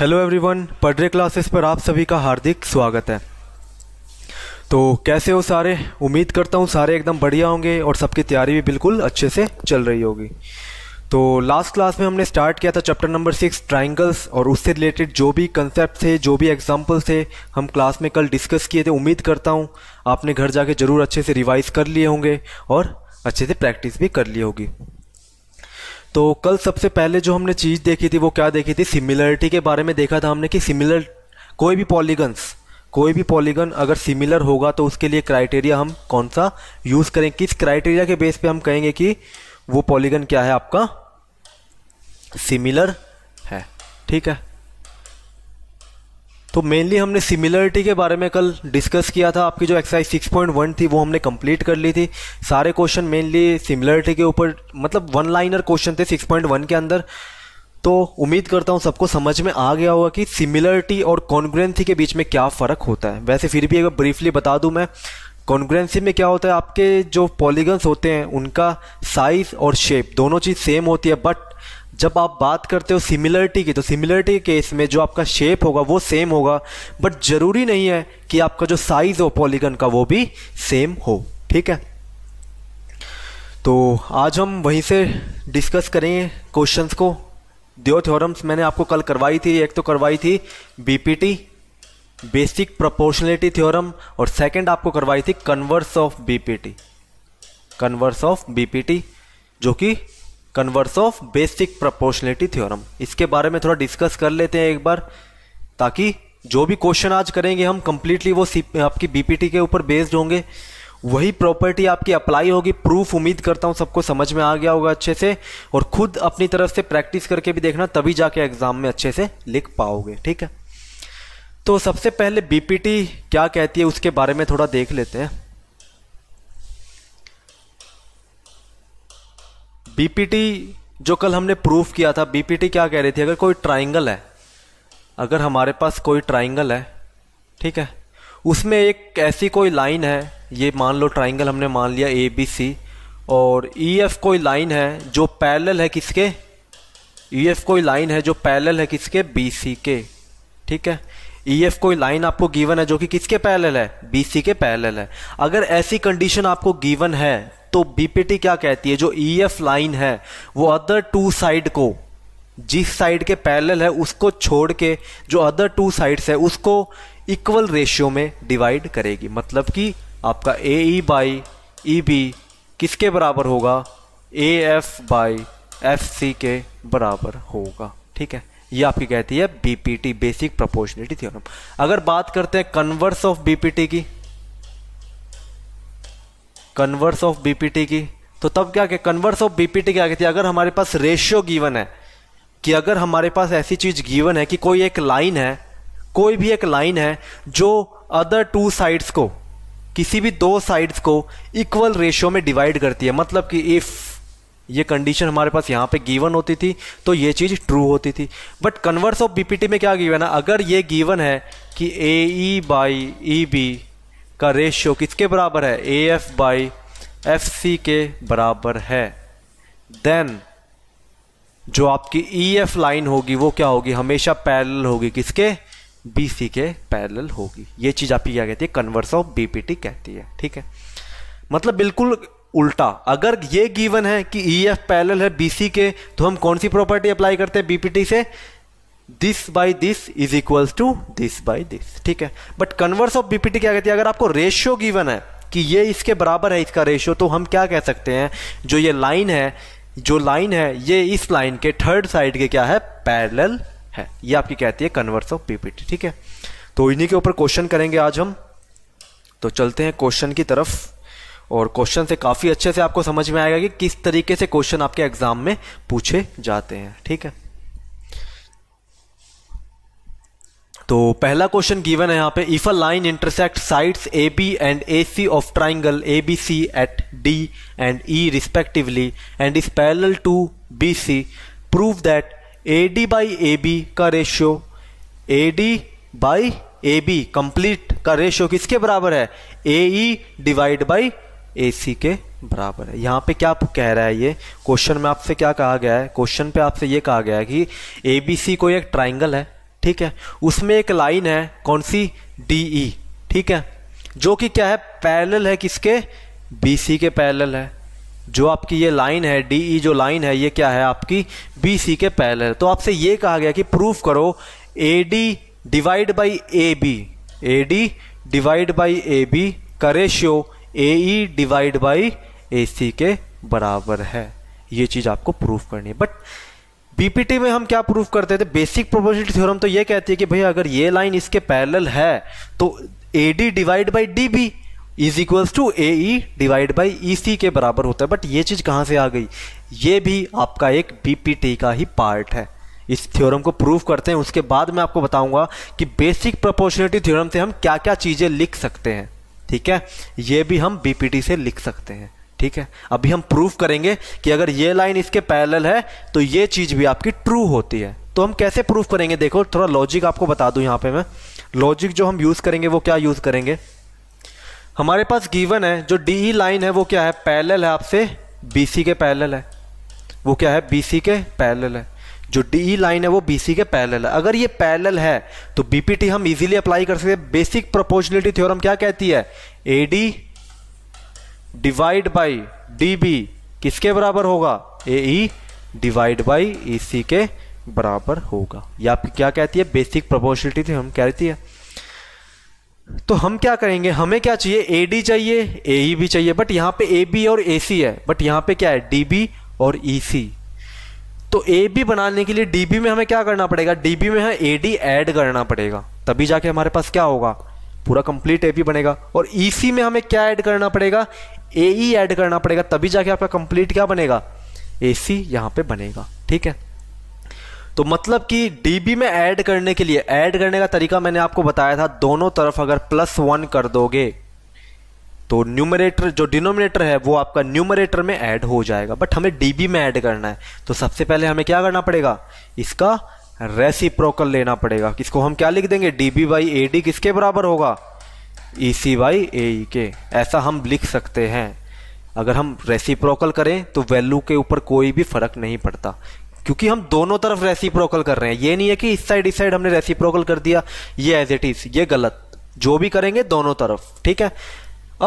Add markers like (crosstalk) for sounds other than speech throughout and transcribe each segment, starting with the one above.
Hello everyone पढ़ classes पर आप सभी का हार्दिक स्वागत है तो कैसे हो सारे उम्मीद करता हूँ सारे एकदम बढ़िया होंगे और सबकी तैयारी भी बिल्कुल अच्छे से चल रही होगी तो लास्ट क्लास में हमने स्टार्ट किया था चैप्टर नंबर सिक्स ट्राइंगल्स और उससे रिलेटेड जो भी कंसेप्ट थे जो भी एग्जाम्पल थे हम क्लास में कल डिस्कस किए थे उम्मीद करता हूँ आपने घर जाके ज़रूर अच्छे से रिवाइज़ कर लिए होंगे और अच्छे से प्रैक्टिस भी कर ली होगी तो कल सबसे पहले जो हमने चीज़ देखी थी वो क्या देखी थी सिमिलरिटी के बारे में देखा था हमने कि सिमिलर कोई भी पॉलीगन्स कोई भी पॉलीगन अगर सिमिलर होगा तो उसके लिए क्राइटेरिया हम कौन सा यूज़ करें किस क्राइटेरिया के बेस पे हम कहेंगे कि वो पॉलीगन क्या है आपका सिमिलर है ठीक है तो मेनली हमने सिमिलरिटी के बारे में कल डिस्कस किया था आपकी जो एक्सरसाइज 6.1 थी वो हमने कंप्लीट कर ली थी सारे क्वेश्चन मेनली सिमिलरिटी के ऊपर मतलब वन लाइनर क्वेश्चन थे 6.1 के अंदर तो उम्मीद करता हूँ सबको समझ में आ गया होगा कि सिमिलरिटी और कॉन्ग्रेंसी के बीच में क्या फ़र्क होता है वैसे फिर भी एक ब्रीफली बता दूँ मैं कॉन्ग्रेंसी में क्या होता है आपके जो पॉलीगन्स होते हैं उनका साइज़ और शेप दोनों चीज़ सेम होती है बट जब आप बात करते हो सिमिलरिटी की तो सिमिलरिटी के केस में जो आपका शेप होगा वो सेम होगा बट ज़रूरी नहीं है कि आपका जो साइज़ हो पॉलीगन का वो भी सेम हो ठीक है तो आज हम वहीं से डिस्कस करेंगे क्वेश्चंस को दो थ्योरम्स मैंने आपको कल करवाई थी एक तो करवाई थी बीपीटी बेसिक प्रोपोर्शनलिटी थ्योरम और सेकंड आपको करवाई थी converse of BPT converse of BPT जो कि converse of basic proportionality theorem इसके बारे में थोड़ा डिस्कस कर लेते हैं एक बार ताकि जो भी क्वेश्चन आज करेंगे हम कम्प्लीटली वो आपकी बीपीटी के ऊपर बेस्ड होंगे वही प्रॉपर्टी आपकी अप्लाई होगी प्रूफ उम्मीद करता हूँ सबको समझ में आ गया होगा अच्छे से और खुद अपनी तरफ से प्रैक्टिस करके भी देखना तभी जाके एग्ज़ाम में अच्छे से लिख पाओगे ठीक है तो सबसे पहले बीपीटी क्या कहती है उसके बारे में थोड़ा देख लेते हैं बीपीटी जो कल हमने प्रूफ किया था बीपीटी क्या कह रही थी अगर कोई ट्राइंगल है अगर हमारे पास कोई ट्राइंगल है ठीक है उसमें एक ऐसी कोई लाइन है ये मान लो ट्राइंगल हमने मान लिया ए बी सी और ई e एफ कोई लाइन है जो पैरेलल है किसके ई e एफ कोई लाइन है जो पैरेलल है किसके बी सी के ठीक है ई e एफ कोई लाइन आपको गिवन है जो कि किसके पैरेलल है बी सी के पैरेलल है अगर ऐसी कंडीशन आपको गिवन है तो बीपीटी क्या कहती है जो ई एफ लाइन है वो अदर टू साइड को जिस साइड के पैरेलल है उसको छोड़ के जो अदर टू साइड्स है उसको इक्वल रेशियो में डिवाइड करेगी मतलब कि आपका ए ई बाई ई बी किसके बराबर होगा A F by F C के बराबर होगा ठीक है ये आपकी कहती है बीपीटी बेसिक प्रोपोर्शनिटी थ्योरम अगर बात करते हैं कन्वर्स ऑफ बीपीटी की कन्वर्स ऑफ बीपीटी की तो तब क्या क्या कन्वर्स ऑफ बीपीटी क्या कहती है अगर हमारे पास रेशियो गिवन है कि अगर हमारे पास ऐसी चीज गिवन है कि कोई एक लाइन है कोई भी एक लाइन है जो अदर टू साइड्स को किसी भी दो साइड्स को इक्वल रेशियो में डिवाइड करती है मतलब कि इफ़ ये कंडीशन हमारे पास यहाँ पे गिवन होती थी तो ये चीज़ ट्रू होती थी बट कन्वर्स ऑफ बीपीटी में क्या गिवन है अगर ये गिवन है कि A E by E B का रेशियो किसके बराबर है A F by F C के बराबर है देन जो आपकी ई एफ लाइन होगी वो क्या होगी हमेशा पैरेलल होगी किसके बी सी के पैरेलल होगी ये चीज़ आपकी क्या कहती है converse of B P T कहती है ठीक है मतलब बिल्कुल उल्टा अगर ये गिवन है कि ई एफ पैरेलल है बी सी के तो हम कौन सी प्रॉपर्टी अप्लाई करते हैं टी से this by this is equal to this by this ठीक है बट कन्वर्स ऑफ बीपीटी क्या कहती है अगर आपको रेशियो गिवन है कि ये इसके बराबर है इसका रेशियो तो हम क्या कह सकते हैं जो ये लाइन है जो लाइन है ये इस लाइन के थर्ड साइड के क्या है पैरेलल है ये आपकी कहती है कन्वर्स ऑफ पीपीटी ठीक है तो इन्हीं के ऊपर क्वेश्चन करेंगे आज हम तो चलते हैं क्वेश्चन की तरफ और क्वेश्चन से काफ़ी अच्छे से आपको समझ में आएगा कि किस तरीके से क्वेश्चन आपके एग्जाम में पूछे जाते हैं ठीक है तो पहला क्वेश्चन गिवन है यहाँ पे if a line intersect sides A B and A C of triangle A B C at D and E respectively and is parallel to B C prove that A D by A B का ratio A D by A B complete का ratio किसके बराबर है ए E divide by A C के बराबर है यहाँ पे क्या कह रहा है ये क्वेश्चन में आपसे क्या कहा गया है क्वेश्चन पे आपसे ये कहा गया है कि ए बी सी कोई एक ट्राइंगल है ठीक है उसमें एक लाइन है कौन सी डी ई e, ठीक है जो कि क्या है पैरेलल है किसके बी सी के पैरेलल है जो आपकी ये लाइन है डी ई e जो लाइन है ये क्या है आपकी बी सी के पैरेलल तो आपसे ये कहा गया कि प्रूफ करो A D divide by A B A D divide by A B का ratio A E divide by A C के बराबर है ये चीज़ आपको प्रूफ करनी है बट बीपीटी में हम क्या प्रूफ करते थे बेसिक प्रोपोर्शनल थ्योरम तो ये कहती है कि भाई अगर ये लाइन इसके पैरेलल है तो A D divide by D B is equals to A E divide by E C के बराबर होता है बट ये चीज़ कहाँ से आ गई ये भी आपका एक बीपीटी का ही पार्ट है इस थ्योरम को प्रूव करते हैं उसके बाद मैं आपको बताऊंगा कि बेसिक प्रपोर्शनिटी थ्योरम से हम क्या क्या चीज़ें लिख सकते हैं ठीक है ये भी हम बीपीटी से लिख सकते हैं ठीक है अभी हम प्रूफ करेंगे कि अगर ये लाइन इसके पैरेलल है तो ये चीज़ भी आपकी ट्रू होती है तो हम कैसे प्रूफ करेंगे देखो थोड़ा लॉजिक आपको बता दूं यहां पे मैं लॉजिक जो हम यूज़ करेंगे वो क्या यूज़ करेंगे हमारे पास गिवन है जो डी ई लाइन है वो क्या है पैरेलल है आपसे बी सी के पैरेलल है वो क्या है बी सी के पैरेलल है जो डी ई लाइन है वो बी सी के पैरेलल है अगर ये पैरेलल है तो बीपीटी हम इजीली अप्लाई कर सकते हैं बेसिक प्रोपोर्शनलिटी थ्योरम क्या कहती है AD divide by D B किसके बराबर होगा ए E divide by E C के बराबर होगा या आपकी क्या कहती है बेसिक प्रोपोर्शनलिटी थी हम कहती है तो हम क्या करेंगे हमें क्या चाहिए ए डी चाहिए ए ई e भी चाहिए बट यहाँ पे ए बी और ए सी है बट यहाँ पे क्या है डी बी और ई e सी तो ए बी बनाने के लिए डी बी में हमें क्या करना पड़ेगा डी बी में हमें ए डी एड करना पड़ेगा तभी जाके हमारे पास क्या होगा पूरा कंप्लीट ए बी बनेगा और ई e सी में हमें क्या ऐड करना पड़ेगा ए ई ऐड करना पड़ेगा तभी जाके आपका कंप्लीट क्या बनेगा ए सी यहाँ पर बनेगा ठीक है तो मतलब कि डीबी में ऐड करने के लिए ऐड करने का तरीका मैंने आपको बताया था दोनों तरफ अगर प्लस वन कर दोगे तो न्यूमरेटर जो डिनोमिनेटर है वो आपका न्यूमरेटर में ऐड हो जाएगा बट हमें डीबी में ऐड करना है तो सबसे पहले हमें क्या करना पड़ेगा इसका रेसिप्रोकल लेना पड़ेगा इसको हम क्या लिख देंगे डीबी बाई ए डी किसके बराबर होगा ई सी वाई ए ई के ऐसा हम लिख सकते हैं अगर हम रेसिप्रोकल करें तो वैल्यू के ऊपर कोई भी फर्क नहीं पड़ता क्योंकि हम दोनों तरफ रेसिप्रोकल कर रहे हैं ये नहीं है कि इस साइड इस साइड हमने रेसिप्रोकल कर दिया ये एज इट इज़ ये गलत जो भी करेंगे दोनों तरफ ठीक है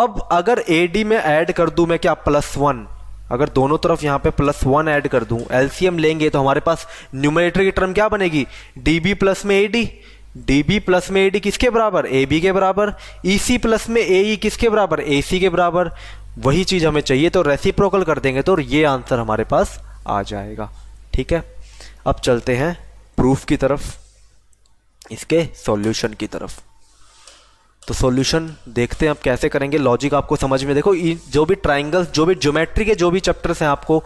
अब अगर ए डी में ऐड कर दूं मैं क्या प्लस वन अगर दोनों तरफ यहाँ पे प्लस वन ऐड कर दूं एलसीएम लेंगे तो हमारे पास न्यूमरेटर की टर्म क्या बनेगी डी बी प्लस में A D D B plus में ए डी किसके बराबर ए बी के बराबर ई सी प्लस में ए ई e किसके बराबर ए सी के बराबर वही चीज़ हमें चाहिए तो रेसिप्रोकल कर देंगे तो ये आंसर हमारे पास आ जाएगा ठीक है अब चलते हैं प्रूफ की तरफ इसके सॉल्यूशन की तरफ तो सॉल्यूशन देखते हैं आप कैसे करेंगे लॉजिक आपको समझ में देखो e जो भी ट्राइंगल्स जो भी ज्योमेट्री के जो भी चैप्टर्स हैं आपको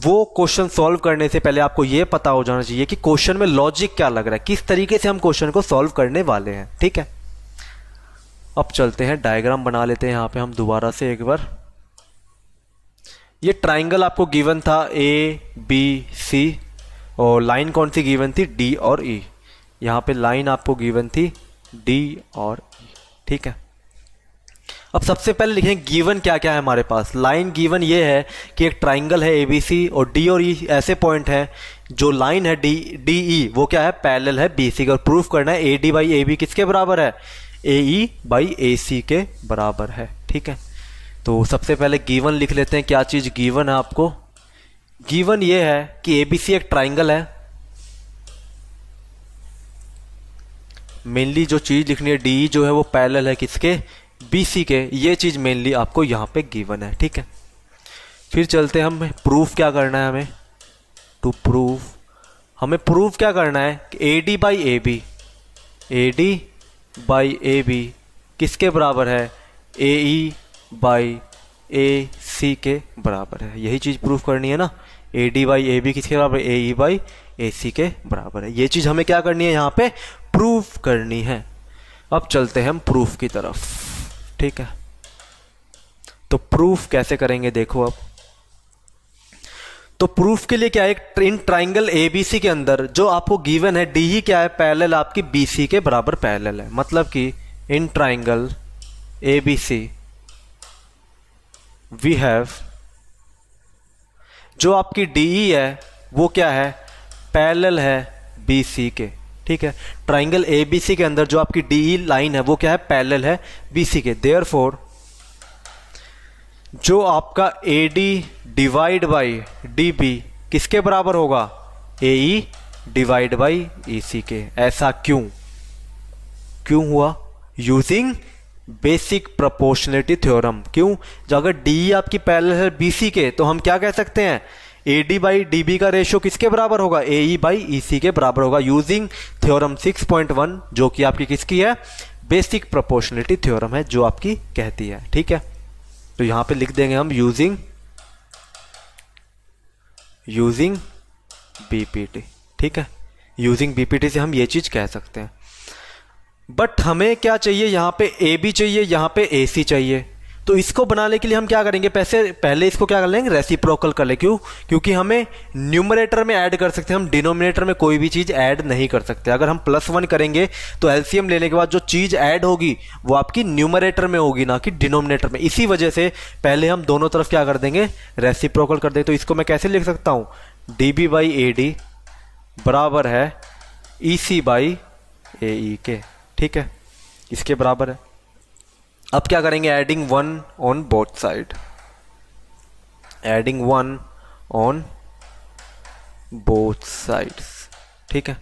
वो क्वेश्चन सॉल्व करने से पहले आपको ये पता हो जाना चाहिए कि क्वेश्चन में लॉजिक क्या लग रहा है किस तरीके से हम क्वेश्चन को सॉल्व करने वाले हैं ठीक है अब चलते हैं डायग्राम बना लेते हैं यहाँ पे हम दोबारा से एक बार ये ट्राइंगल आपको गिवन था ए बी सी और लाइन कौन सी गिवन थी डी और ई e. यहाँ पे लाइन आपको गिवन थी डी और ई e, ठीक है अब सबसे पहले लिखें गिवन क्या क्या है हमारे पास लाइन गिवन ये है कि एक ट्राइंगल है एबीसी और डी और ई e ऐसे पॉइंट हैं जो लाइन है डी डी ई वो क्या है पैरेलल है बी सी का प्रूफ करना है A D by A B किसके बराबर है ए ई बाई ए सी के बराबर है ठीक है तो सबसे पहले गिवन लिख लेते हैं क्या चीज़ गिवन है आपको गिवन ये है कि ए बी सी एक ट्राइंगल है मेनली जो चीज़ लिखनी है डी e जो है वो पैरेलल है किसके बी सी के ये चीज़ मेनली आपको यहाँ पे गिवन है ठीक है फिर चलते हम प्रूफ क्या करना है हमें टू प्रूफ हमें प्रूफ क्या करना है A D by A B A D by A B किसके बराबर है ए ई बाई ए सी के बराबर है यही चीज़ प्रूफ करनी है ना A D by A B किसके बराबर ए ई बाई ए सी के बराबर है ये चीज़ हमें क्या करनी है यहाँ पे प्रूफ करनी है अब चलते हैं हम प्रूफ की तरफ ठीक है तो प्रूफ कैसे करेंगे देखो अब तो प्रूफ के लिए क्या है इन ट्राइंगल एबीसी के अंदर जो आपको गिवन है डी ही क्या है पैरेलल आपकी बीसी के बराबर पैरेलल है मतलब कि in triangle ABC we have जो आपकी डी e है वो क्या है पैरेलल है बीसी के ठीक है ट्राइंगल ए बी सी के अंदर जो आपकी डी ई लाइन है वो क्या है पैरेलल है बी सी के देयर फोर जो आपका A D divide by D B किसके बराबर होगा ए E divide by E C के ऐसा क्यों क्यों हुआ यूजिंग बेसिक प्रपोर्शनलिटी थ्योरम क्यों जो अगर डी e आपकी पैरेलल है बी सी के तो हम क्या कह सकते हैं A D by D B का रेशियो किसके बराबर होगा ए ई बाई ई सी के बराबर होगा यूजिंग थ्योरम 6.1 जो कि आपकी किसकी है बेसिक प्रोपोर्शनलिटी थ्योरम है जो आपकी कहती है ठीक है तो यहां पे लिख देंगे हम यूजिंग यूजिंग बीपीटी ठीक है यूजिंग बीपीटी से हम ये चीज कह सकते हैं बट हमें क्या चाहिए यहां पे ए बी चाहिए यहां पे ए सी चाहिए तो इसको बनाने के लिए हम क्या करेंगे पैसे पहले इसको क्या कर लेंगे रेसिप्रोकल कर ले क्यों क्योंकि हमें न्यूमरेटर में ऐड कर सकते हैं हम डिनोमिनेटर में कोई भी चीज़ ऐड नहीं कर सकते अगर हम प्लस वन करेंगे तो एलसीएम लेने के बाद जो चीज़ ऐड होगी वो आपकी न्यूमरेटर में होगी ना कि डिनोमिनेटर में इसी वजह से पहले हम दोनों तरफ क्या कर देंगे रेसिप्रोकल कर देंगे तो इसको मैं कैसे लिख सकता हूँ D B by A D बराबर है ई सी बाई ए ई के ठीक है इसके बराबर है अब क्या करेंगे adding one on both side adding one on both sides ठीक है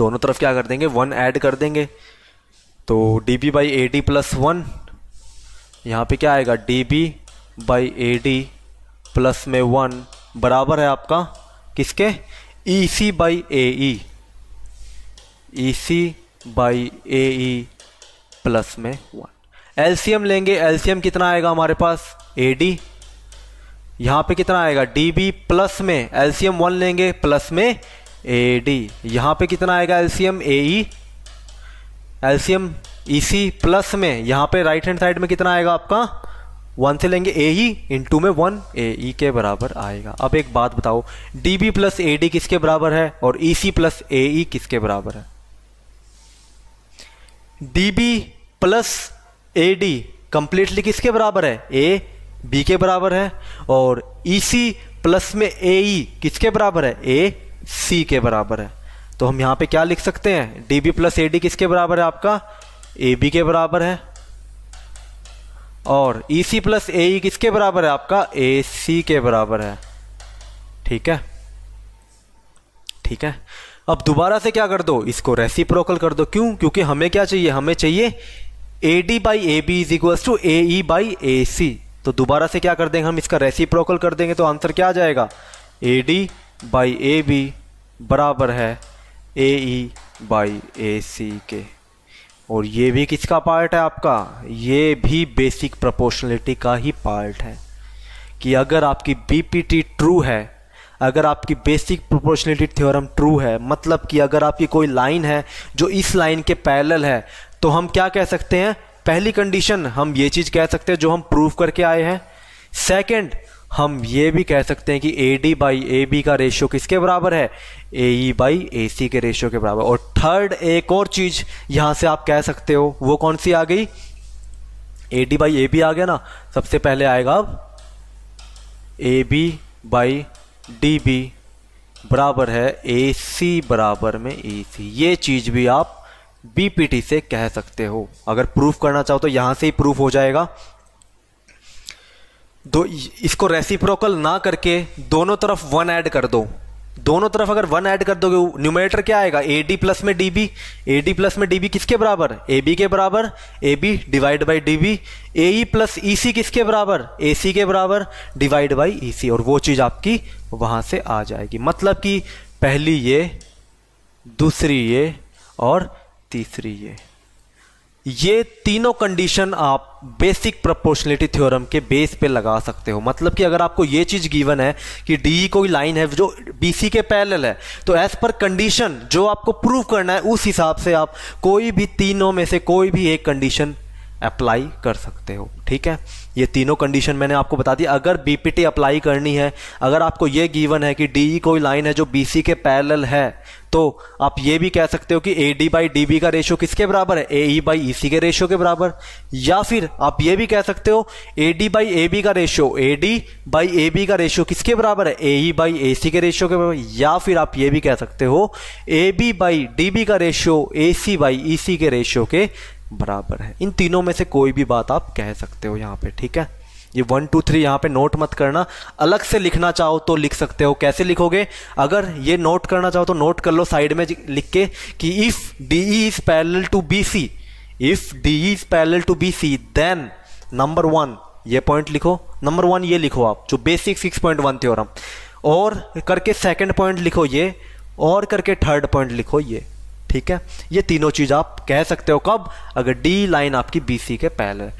दोनों तरफ क्या कर देंगे वन ऐड कर देंगे तो D B by A D plus one यहाँ पर क्या आएगा D B by A D plus में वन बराबर है आपका किसके E C by A E C by A E plus में वन एलसीएम लेंगे एलसीएम कितना आएगा हमारे पास ए डी यहाँ पर कितना आएगा डी बी प्लस में एलसीएम वन लेंगे प्लस में ए डी यहाँ पर कितना आएगा LCM A E LCM E C plus में यहाँ पे राइट हैंड साइड में कितना आएगा आपका वन से लेंगे ए ई इन टू में वन ए ई के बराबर आएगा अब एक बात बताओ D B plus A D किसके बराबर है और ई सी प्लस ए ई किसके बराबर है D B plus A D completely किसके बराबर है ए बी के बराबर है और ई सी प्लस में ए ई e किसके बराबर है ए सी के बराबर है तो हम यहाँ पे क्या लिख सकते हैं D B plus A D किसके बराबर है आपका ए बी के बराबर है और ई सी प्लस ए ई किसके बराबर है आपका ए सी के बराबर है ठीक है ठीक है अब दोबारा से क्या कर दो इसको रेसिप्रोकल कर दो क्यों क्योंकि हमें क्या चाहिए हमें चाहिए A D by A B is equals to A E by A C तो दोबारा से क्या कर देंगे हम इसका प्रोकल कर देंगे तो आंसर क्या आ जाएगा A D by A B बराबर है ए ई बाई ए सी के और ये भी किसका पार्ट है आपका ये भी बेसिक प्रपोर्शनलिटी का ही पार्ट है कि अगर आपकी बीपीटी ट्रू है अगर आपकी बेसिक प्रोपोर्शनलिटी थ्योरम ट्रू है मतलब कि अगर आपकी कोई लाइन है जो इस लाइन के पैरेलल है तो हम क्या कह सकते हैं पहली कंडीशन हम ये चीज़ कह सकते हैं जो हम प्रूव करके आए हैं सेकंड हम ये भी कह सकते हैं कि A D by A B का रेशियो किसके बराबर है ए ई बाई ए सी के रेशियो के बराबर और थर्ड एक और चीज़ यहां से आप कह सकते हो वो कौन सी आ गई A D by A B आ गया ना सबसे पहले आएगा अब A B by D B बराबर है ए सी बराबर में ए सी ये चीज़ भी आप बीपीटी से कह सकते हो अगर प्रूफ करना चाहो तो यहां से ही प्रूफ हो जाएगा दो इसको रेसिप्रोकल ना करके दोनों तरफ वन ऐड कर दो दोनों तरफ अगर वन ऐड कर दोगे न्यूमरेटर क्या आएगा ए डी प्लस में D B A D plus में डी बी किसके बराबर ए बी के बराबर A B divide by D B A E plus E C किसके बराबर ए सी के बराबर डिवाइड बाई ई सी और वो चीज़ आपकी वहां से आ जाएगी मतलब कि पहली ये दूसरी ये और तीसरी ये ये तीनों कंडीशन आप बेसिक प्रोपोर्शनलिटी थ्योरम के बेस पे लगा सकते हो मतलब कि अगर आपको ये चीज़ गिवन है कि डी कोई लाइन है जो बीसी के पैरेलल है तो एज पर कंडीशन जो आपको प्रूव करना है उस हिसाब से आप कोई भी तीनों में से कोई भी एक कंडीशन अप्लाई कर सकते हो ठीक है ये तीनों कंडीशन मैंने आपको बता दी अगर बीपीटी अप्लाई करनी है अगर आपको ये गिवन है कि डी कोई लाइन है जो बीसी के पैरेलल है तो आप ये भी कह सकते हो कि A D by D B का रेशो किसके बराबर है ए ई बाई ई सी के रेशो के बराबर या फिर आप ये भी कह सकते हो A D by A B का ratio A D by A B का रेशो किसके बराबर है ए ई बाई ए सी के रेशो के बराबर या फिर आप ये भी कह सकते हो A B by D B का ratio A C by E C के रेशो के बराबर है इन तीनों में से कोई भी बात आप कह सकते हो यहाँ पे ठीक है ये वन टू थ्री यहाँ पे नोट मत करना अलग से लिखना चाहो तो लिख सकते हो कैसे लिखोगे अगर ये नोट करना चाहो तो नोट कर लो साइड में लिख के कि if D E is parallel to B C if D E is parallel to B C then number one ये पॉइंट लिखो नंबर वन ये लिखो आप जो basic six point one theorem और करके सेकेंड पॉइंट लिखो ये और करके थर्ड पॉइंट लिखो ये ठीक है ये तीनों चीज़ आप कह सकते हो कब अगर डी लाइन आपकी बी सी के पैरल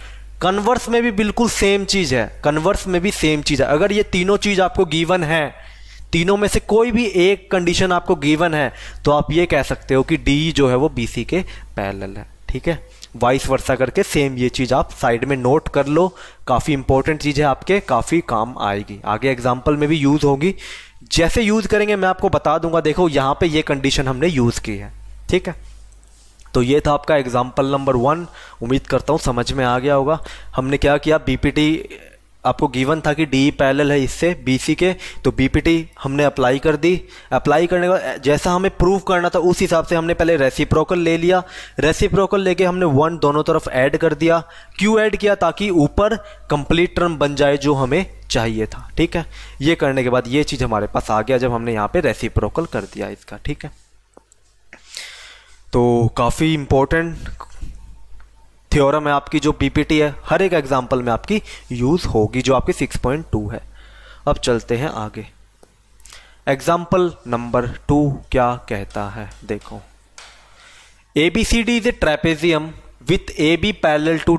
कन्वर्स में भी बिल्कुल सेम चीज़ है कन्वर्स में भी सेम चीज़ है अगर ये तीनों चीज़ आपको गिवन है तीनों में से कोई भी एक कंडीशन आपको गिवन है तो आप ये कह सकते हो कि डी जो है वो बी सी के पैरल है ठीक है वाइस वर्षा करके सेम ये चीज़ आप साइड में नोट कर लो काफ़ी इंपॉर्टेंट चीज़ है आपके काफ़ी काम आएगी आगे एग्जाम्पल में भी यूज़ होगी जैसे यूज़ करेंगे मैं आपको बता दूंगा देखो यहाँ पे ये कंडीशन हमने यूज़ की है ठीक है तो ये था आपका एग्ज़ाम्पल नंबर वन उम्मीद करता हूँ समझ में आ गया होगा हमने क्या किया बी आपको गिवन था कि डी पैरेलल है इससे बीसी के तो बीपीटी हमने अप्लाई कर दी अप्लाई करने का जैसा हमें प्रूव करना था उस हिसाब से हमने पहले रेसिप्रोकल ले लिया रेसिप्रोकल लेके हमने वन दोनों तरफ ऐड कर दिया क्यू ऐड किया ताकि ऊपर कंप्लीट टर्म बन जाए जो हमें चाहिए था ठीक है ये करने के बाद ये चीज़ हमारे पास आ गया जब हमने यहाँ पर रेसिप्रोकल कर दिया इसका ठीक है तो काफ़ी इम्पोर्टेंट थ्योरम है आपकी जो पीपीटी है हर एक एग्जाम्पल में आपकी यूज़ होगी जो आपकी 6.2 है अब चलते हैं आगे एग्जाम्पल नंबर टू क्या कहता है देखो A B C D is a trapezium with A B parallel to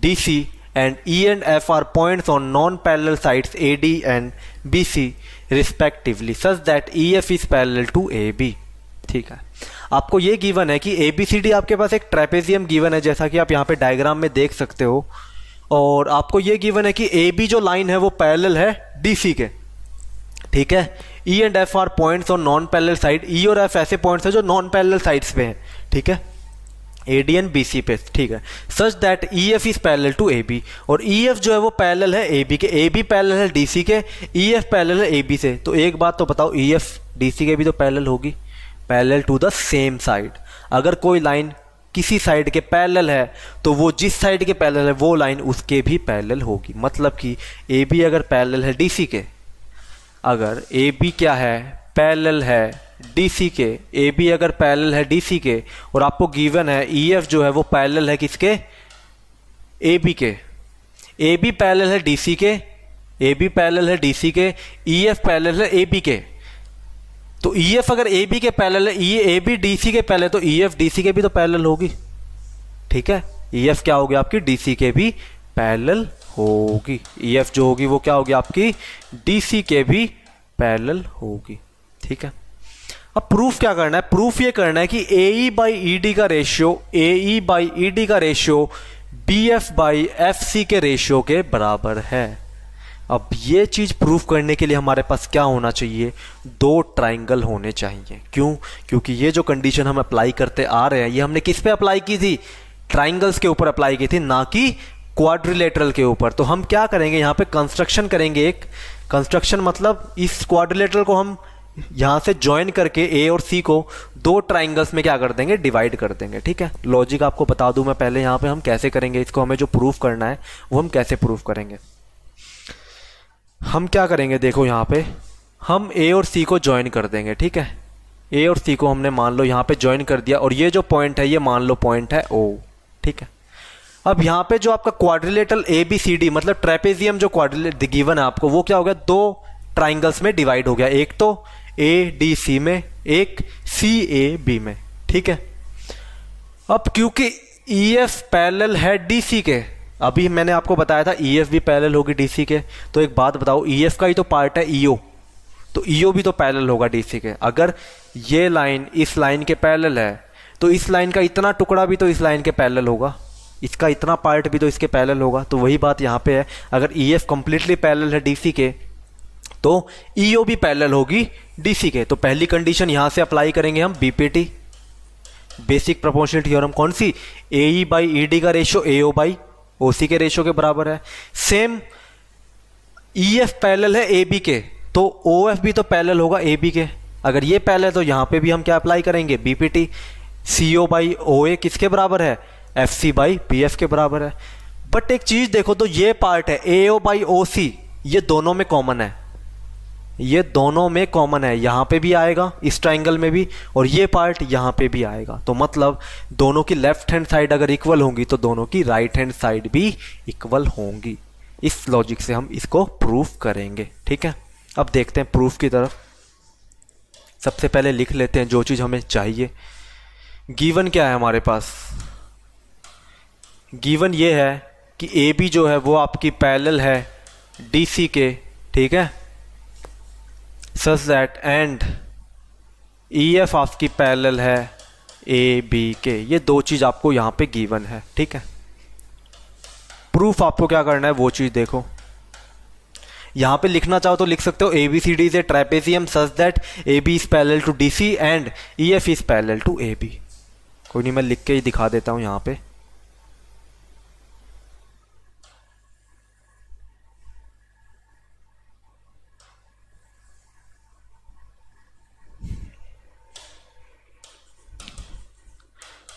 D C and and E F are points on non parallel side A D and B C respectively such that E F is parallel to A B ठीक है आपको ये given है कि A B C D आपके पास एक trapezium given है जैसा कि आप यहाँ पे डायग्राम में देख सकते हो और आपको ये गिवन है कि ए बी जो लाइन है वो पैरेलल है डी सी के ठीक है E and F are points और नॉन पैरेलल साइड ई और एफ ऐसे पॉइंट्स हैं जो नॉन पैरेलल साइड्स पे हैं ठीक है A D and B C पे ठीक है such that E F is parallel to A B और ई e, एफ जो है वो पैरेलल है ए बी के ए बी पैरेलल है डी सी के ई एफ पैरेलल है ए बी से तो एक बात तो बताओ ई एफ डी सी के भी तो पैरेलल होगी parallel to the same side अगर कोई लाइन किसी साइड के पैरेलल है तो वो जिस साइड के पैरेलल है वो लाइन उसके भी पैरेलल होगी मतलब कि ए बी अगर पैरेलल है डी सी के अगर ए बी क्या है पैरेलल है डी सी के ए बी अगर पैरेलल है डी सी के और आपको गिवन है ई e एफ जो है वो पैरेलल है किसके ए बी के ए बी पैरेलल है डी सी के ए बी पैरेलल है डी सी के ई एफ पैरेलल है ए बी के तो ई e एफ अगर ए बी के पैरेलल है ई ए बी डी सी के पैरेलल तो ई एफ डी सी के भी तो पैरेलल होगी ठीक है ई e एफ क्या होगी आपकी डी सी के भी पैरेलल होगी ई e एफ जो होगी वो क्या होगी आपकी डी सी के भी पैरेलल होगी ठीक है अब प्रूफ क्या करना है प्रूफ ये करना है कि A E by E D का ratio A E by E D का ratio B F by F C के रेशियो के बराबर है अब ये चीज़ प्रूफ करने के लिए हमारे पास क्या होना चाहिए दो ट्राइंगल होने चाहिए क्यों क्योंकि ये जो कंडीशन हम अप्लाई करते आ रहे हैं ये हमने किस पे अप्लाई की थी ट्राइंगल्स के ऊपर अप्लाई की थी ना कि क्वाड्रिलेटरल के ऊपर तो हम क्या करेंगे यहाँ पे कंस्ट्रक्शन करेंगे एक कंस्ट्रक्शन मतलब इस क्वाड्रिलेटरल को हम यहाँ से ज्वाइन करके ए और सी को दो ट्राइंगल्स में क्या कर देंगे डिवाइड कर देंगे ठीक है लॉजिक आपको बता दूँ मैं पहले यहाँ पे हम कैसे करेंगे इसको हमें जो प्रूफ करना है वो हम कैसे प्रूफ करेंगे हम क्या करेंगे देखो यहाँ पे हम ए और सी को ज्वाइन कर देंगे ठीक है ए और सी को हमने मान लो यहाँ पे ज्वाइन कर दिया और ये जो पॉइंट है ये मान लो पॉइंट है ओ ठीक है अब यहाँ पे जो आपका quadrilateral A B C D मतलब ट्रेपेजियम जो क्वाड्रिलेट गिवन है आपको वो क्या हो गया दो ट्राइंगल्स में डिवाइड हो गया एक तो ए डी सी में एक सी ए बी में ठीक है अब क्योंकि ई एफ पैरेलल है डी सी के अभी मैंने आपको बताया था ई e एफ भी पैरल होगी सी के तो एक बात बताओ ई e एफ का ही तो पार्ट है ईओ e तो ईओ भी तो पैरल होगा सी के अगर ये लाइन इस लाइन के पैरल है तो इस लाइन का इतना टुकड़ा भी तो इस लाइन के पैरल होगा इसका इतना पार्ट भी तो इसके पैरल होगा तो वही बात यहाँ पे है अगर ई एफ कम्प्लीटली पैरल है सी के तो ईओ भी पैरल होगी सी के तो पहली कंडीशन यहाँ से अप्लाई करेंगे हम बीपीटी बेसिक प्रपोर्शनल थ्योरम कौन सी A E by E D का ratio A O by O C के रेशो के बराबर है सेम ई एफ पैरल है ए बी के तो ओ एफ भी तो पैरल होगा ए बी के अगर ये पैरल है तो यहाँ पे भी हम क्या अप्लाई करेंगे B P T C O by O A किसके बराबर है F C by P F के बराबर है बट एक चीज़ देखो तो ये पार्ट है ए ओ बाई ओ सी ये दोनों में कॉमन है ये दोनों में कॉमन है यहाँ पे भी आएगा इस ट्राइंगल में भी और ये पार्ट यहाँ पे भी आएगा तो मतलब दोनों की लेफ्ट हैंड साइड अगर इक्वल होंगी तो दोनों की राइट हैंड साइड भी इक्वल होंगी इस लॉजिक से हम इसको प्रूफ करेंगे ठीक है अब देखते हैं प्रूफ की तरफ सबसे पहले लिख लेते हैं जो चीज़ हमें चाहिए गीवन क्या है हमारे पास गीवन ये है कि ए बी जो है वो आपकी पैरेलल है डी सी के ठीक है such that and E F आपकी पैरेलल है ए बी के ये दो चीज़ आपको यहाँ पे गिवन है ठीक है प्रूफ आपको क्या करना है वो चीज़ देखो यहाँ पे लिखना चाहो तो लिख सकते हो A B C D is a trapezium such that A B is parallel to D C and E F is parallel to A B कोई नहीं मैं लिख के ही दिखा देता हूँ यहाँ पे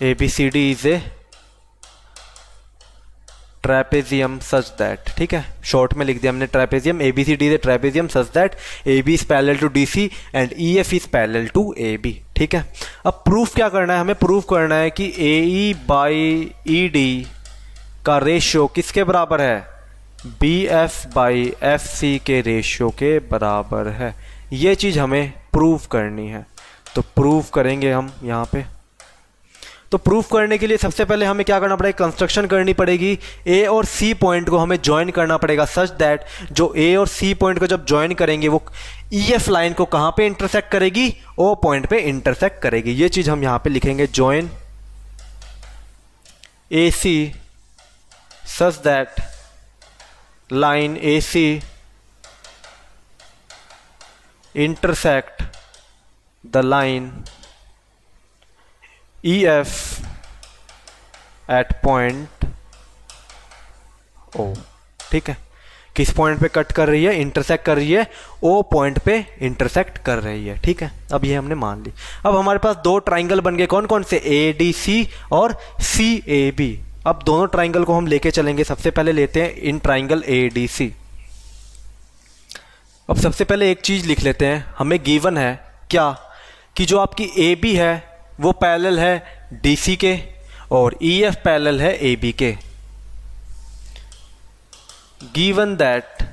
ABCD is a trapezium such that ठीक है शॉर्ट में लिख दिया हमने trapezium A B C D is a trapezium such that A B is parallel to D C and E F is parallel to A B ठीक है अब proof क्या करना है हमें प्रूफ करना है कि A E by E D का रेशियो किसके बराबर है B F by F C के रेशियो के बराबर है ये चीज़ हमें प्रूफ करनी है तो प्रूफ करेंगे हम यहाँ पे तो प्रूफ करने के लिए सबसे पहले हमें क्या करना पड़ेगा कंस्ट्रक्शन करनी पड़ेगी ए और सी पॉइंट को हमें ज्वाइन करना पड़ेगा सच दैट जो ए और सी पॉइंट को जब ज्वाइन करेंगे वो ई एफ लाइन को कहाँ पे इंटरसेक्ट करेगी ओ पॉइंट पे इंटरसेक्ट करेगी ये चीज़ हम यहाँ पे लिखेंगे join A C such that line A C intersect the line EF at point O ठीक है किस पॉइंट पे कट कर रही है इंटरसेक्ट कर रही है ओ पॉइंट पे इंटरसेक्ट कर रही है ठीक है अब ये हमने मान ली अब हमारे पास दो ट्राइंगल बन गए कौन कौन से ए डी सी और सी ए बी अब दोनों ट्राइंगल को हम लेके चलेंगे सबसे पहले लेते हैं इन ट्राइंगल ए डी सी अब सबसे पहले एक चीज़ लिख लेते हैं हमें गिवन है क्या कि जो आपकी ए बी है वो पैरेलल है डीसी के और ई e एफ पैरेलल है ए बी के given that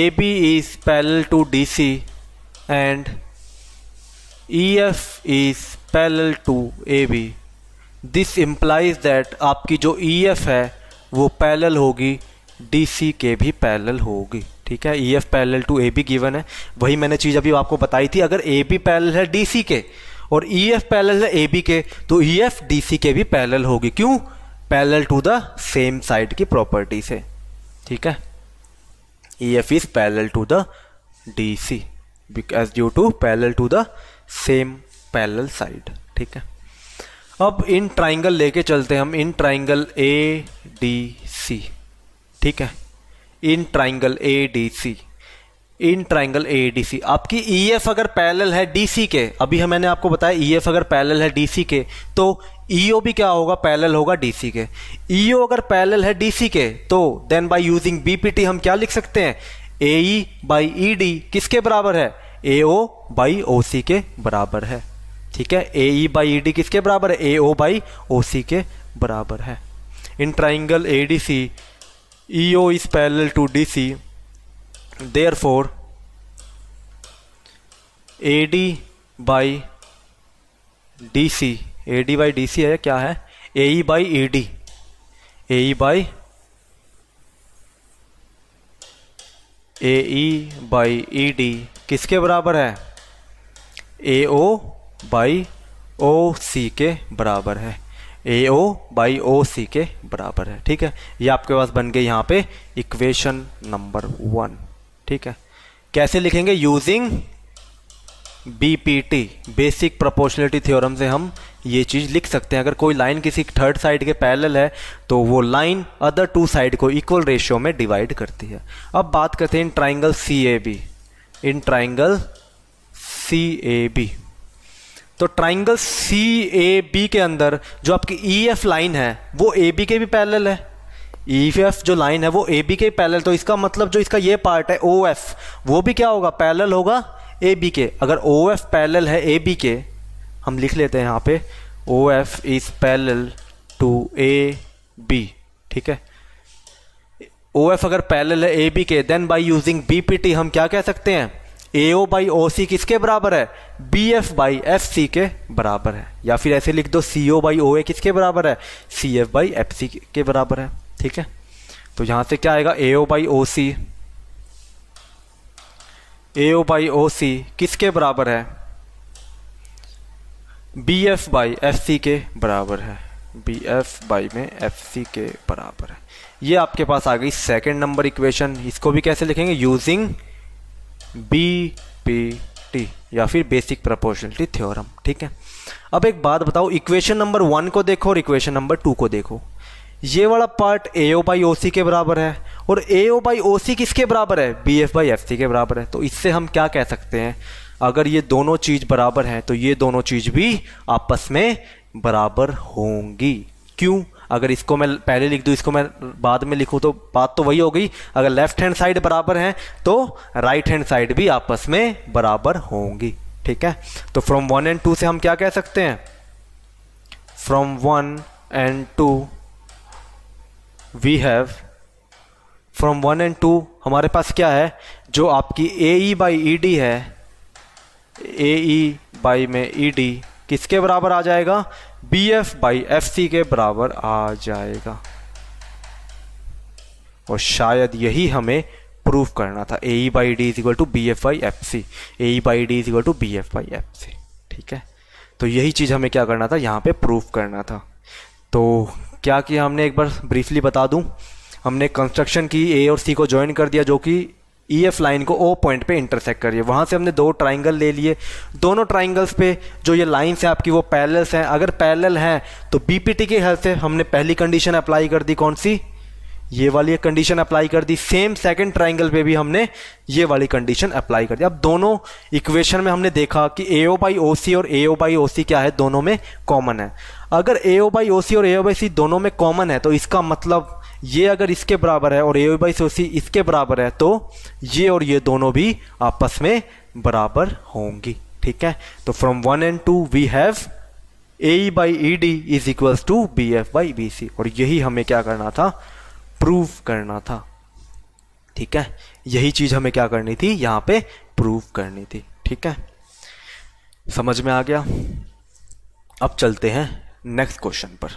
A B is parallel to D C and E F is parallel to A B this implies that आपकी जो ई e एफ है वो पैरेलल होगी डी सी के भी parallel होगी ठीक है E F parallel to A B given है वही मैंने चीज़ अभी आपको बताई थी अगर ए बी पैरल है डी सी के और ई एफ पैरल है ए बी के तो ई एफ डी सी के भी पैरल होगी क्यों parallel to the same side की प्रॉपर्टी से ठीक है E F is parallel to the D C because due to parallel to the same parallel side ठीक है अब इन ट्राइंगल लेके चलते हैं हम इन ट्राइंगल ए डी सी ठीक है in triangle A D C in triangle A D C आपकी ई e एफ अगर पैरल है डी सी के अभी हमें आपको बताया ई e एफ अगर पैरल है डी सी के तो ई e ओ भी क्या होगा पैरल होगा डी सी के ई ओ अगर पैरल है डी सी के तो then by using B P T हम क्या लिख सकते हैं ए ई बाई ई डी किसके बराबर है ए ओ बाई ओ सी के बराबर है ठीक है ए ई बाई ई डी किसके बराबर है ए ओ बाई ओ सी के बराबर है in triangle A D C EO is parallel to DC therefore AD by DC AD by DC है क्या है AE by AD AE by AE by ED किसके बराबर है AO by OC के बराबर है ए ओ बाई ओ सी के बराबर है ठीक है ये आपके पास बन गए यहाँ पे इक्वेशन नंबर वन ठीक है कैसे लिखेंगे using the basic proportionality theorem से हम ये चीज़ लिख सकते हैं अगर कोई लाइन किसी थर्ड साइड के पैरेलल है तो वो लाइन अदर टू साइड को इक्वल रेशियो में डिवाइड करती है अब बात करते हैं in triangle C A B in triangle C A B तो ट्राइंगल सी ए बी के अंदर जो आपकी ई एफ लाइन है वो ए बी के भी पैरेलल है ई e एफ जो लाइन है वो ए बी के पैरेलल तो इसका मतलब जो इसका ये पार्ट है ओ एफ वो भी क्या होगा पैरेलल होगा ए बी के अगर ओ एफ पैरेलल है ए बी के हम लिख लेते हैं यहाँ पे O F is parallel to A B ठीक है ओ एफ अगर पैरेलल है ए बी के then by using B P T हम क्या कह सकते हैं ए ओ बाई ओ सी किसके बराबर है B F by F C के बराबर है या फिर ऐसे लिख दो सी ओ बाई ओ ए किसके बराबर है C F by F C के बराबर है ठीक है तो यहां से क्या आएगा ए O by O C A O by O सी किसके बराबर है B F by F C के बराबर है बी एफ बाई में एफ सी के बराबर है ये आपके पास आ गई सेकेंड नंबर इक्वेशन इसको भी कैसे लिखेंगे यूजिंग बी पी टी या फिर बेसिक प्रपोर्शनलिटी थ्योरम ठीक है अब एक बात बताओ इक्वेशन नंबर वन को देखो और इक्वेशन नंबर टू को देखो ये वाला part A O by O C के बराबर है और ए ओ बाई ओ सी किसके बराबर है B F by F C के बराबर है तो इससे हम क्या कह सकते हैं अगर ये दोनों चीज़ बराबर हैं तो ये दोनों चीज़ भी आपस में बराबर होंगी क्यों अगर इसको मैं पहले लिख दूँ इसको मैं बाद में लिखूँ तो बात तो वही हो गई अगर लेफ्ट हैंड साइड बराबर हैं तो राइट हैंड साइड भी आपस में बराबर होंगी ठीक है तो फ्रॉम वन एंड टू से हम क्या कह सकते हैं from one and two we have from one and two हमारे पास क्या है जो आपकी ए ई बाई ई डी है ए ई बाई में ई e डी किसके बराबर आ जाएगा B F by F C के बराबर आ जाएगा और शायद यही हमें प्रूफ करना था A by D is equal to B F by F C A by D is equal to B F by F C ठीक है तो यही चीज़ हमें क्या करना था यहाँ पे प्रूफ करना था तो क्या किया हमने एक बार ब्रीफली बता दूँ हमने कंस्ट्रक्शन की ए और सी को ज्वाइन कर दिया जो कि ई एफ लाइन को ओ पॉइंट पे इंटरसेक्ट करिए वहाँ से हमने दो ट्राइंगल ले लिए दोनों ट्राइंगल्स पे जो ये लाइन्स हैं आपकी वो पैरल्स हैं अगर पैरल हैं तो बी पी टी के हेल्प से हमने पहली कंडीशन अप्लाई कर दी कौन सी ये वाली एक कंडीशन अप्लाई कर दी सेम सेकंड ट्राइंगल पे भी हमने ये वाली कंडीशन अप्लाई कर दी अब दोनों इक्वेशन में हमने देखा कि ए ओ बाई ओ सी और ए ओ बाई ओ सी क्या है दोनों में कॉमन है अगर ए ओ बाई ओ सी और ए ओ बाई सी दोनों में कॉमन है तो इसका मतलब ये अगर इसके बराबर है और ए बाई सो सी इसके बराबर है तो ये और ये दोनों भी आपस में बराबर होंगी ठीक है तो from one and two we have A by E D is equals to B F by B C और यही हमें क्या करना था प्रूव करना था ठीक है यही चीज़ हमें क्या करनी थी यहां पे प्रूव करनी थी ठीक है समझ में आ गया अब चलते हैं नेक्स्ट क्वेश्चन पर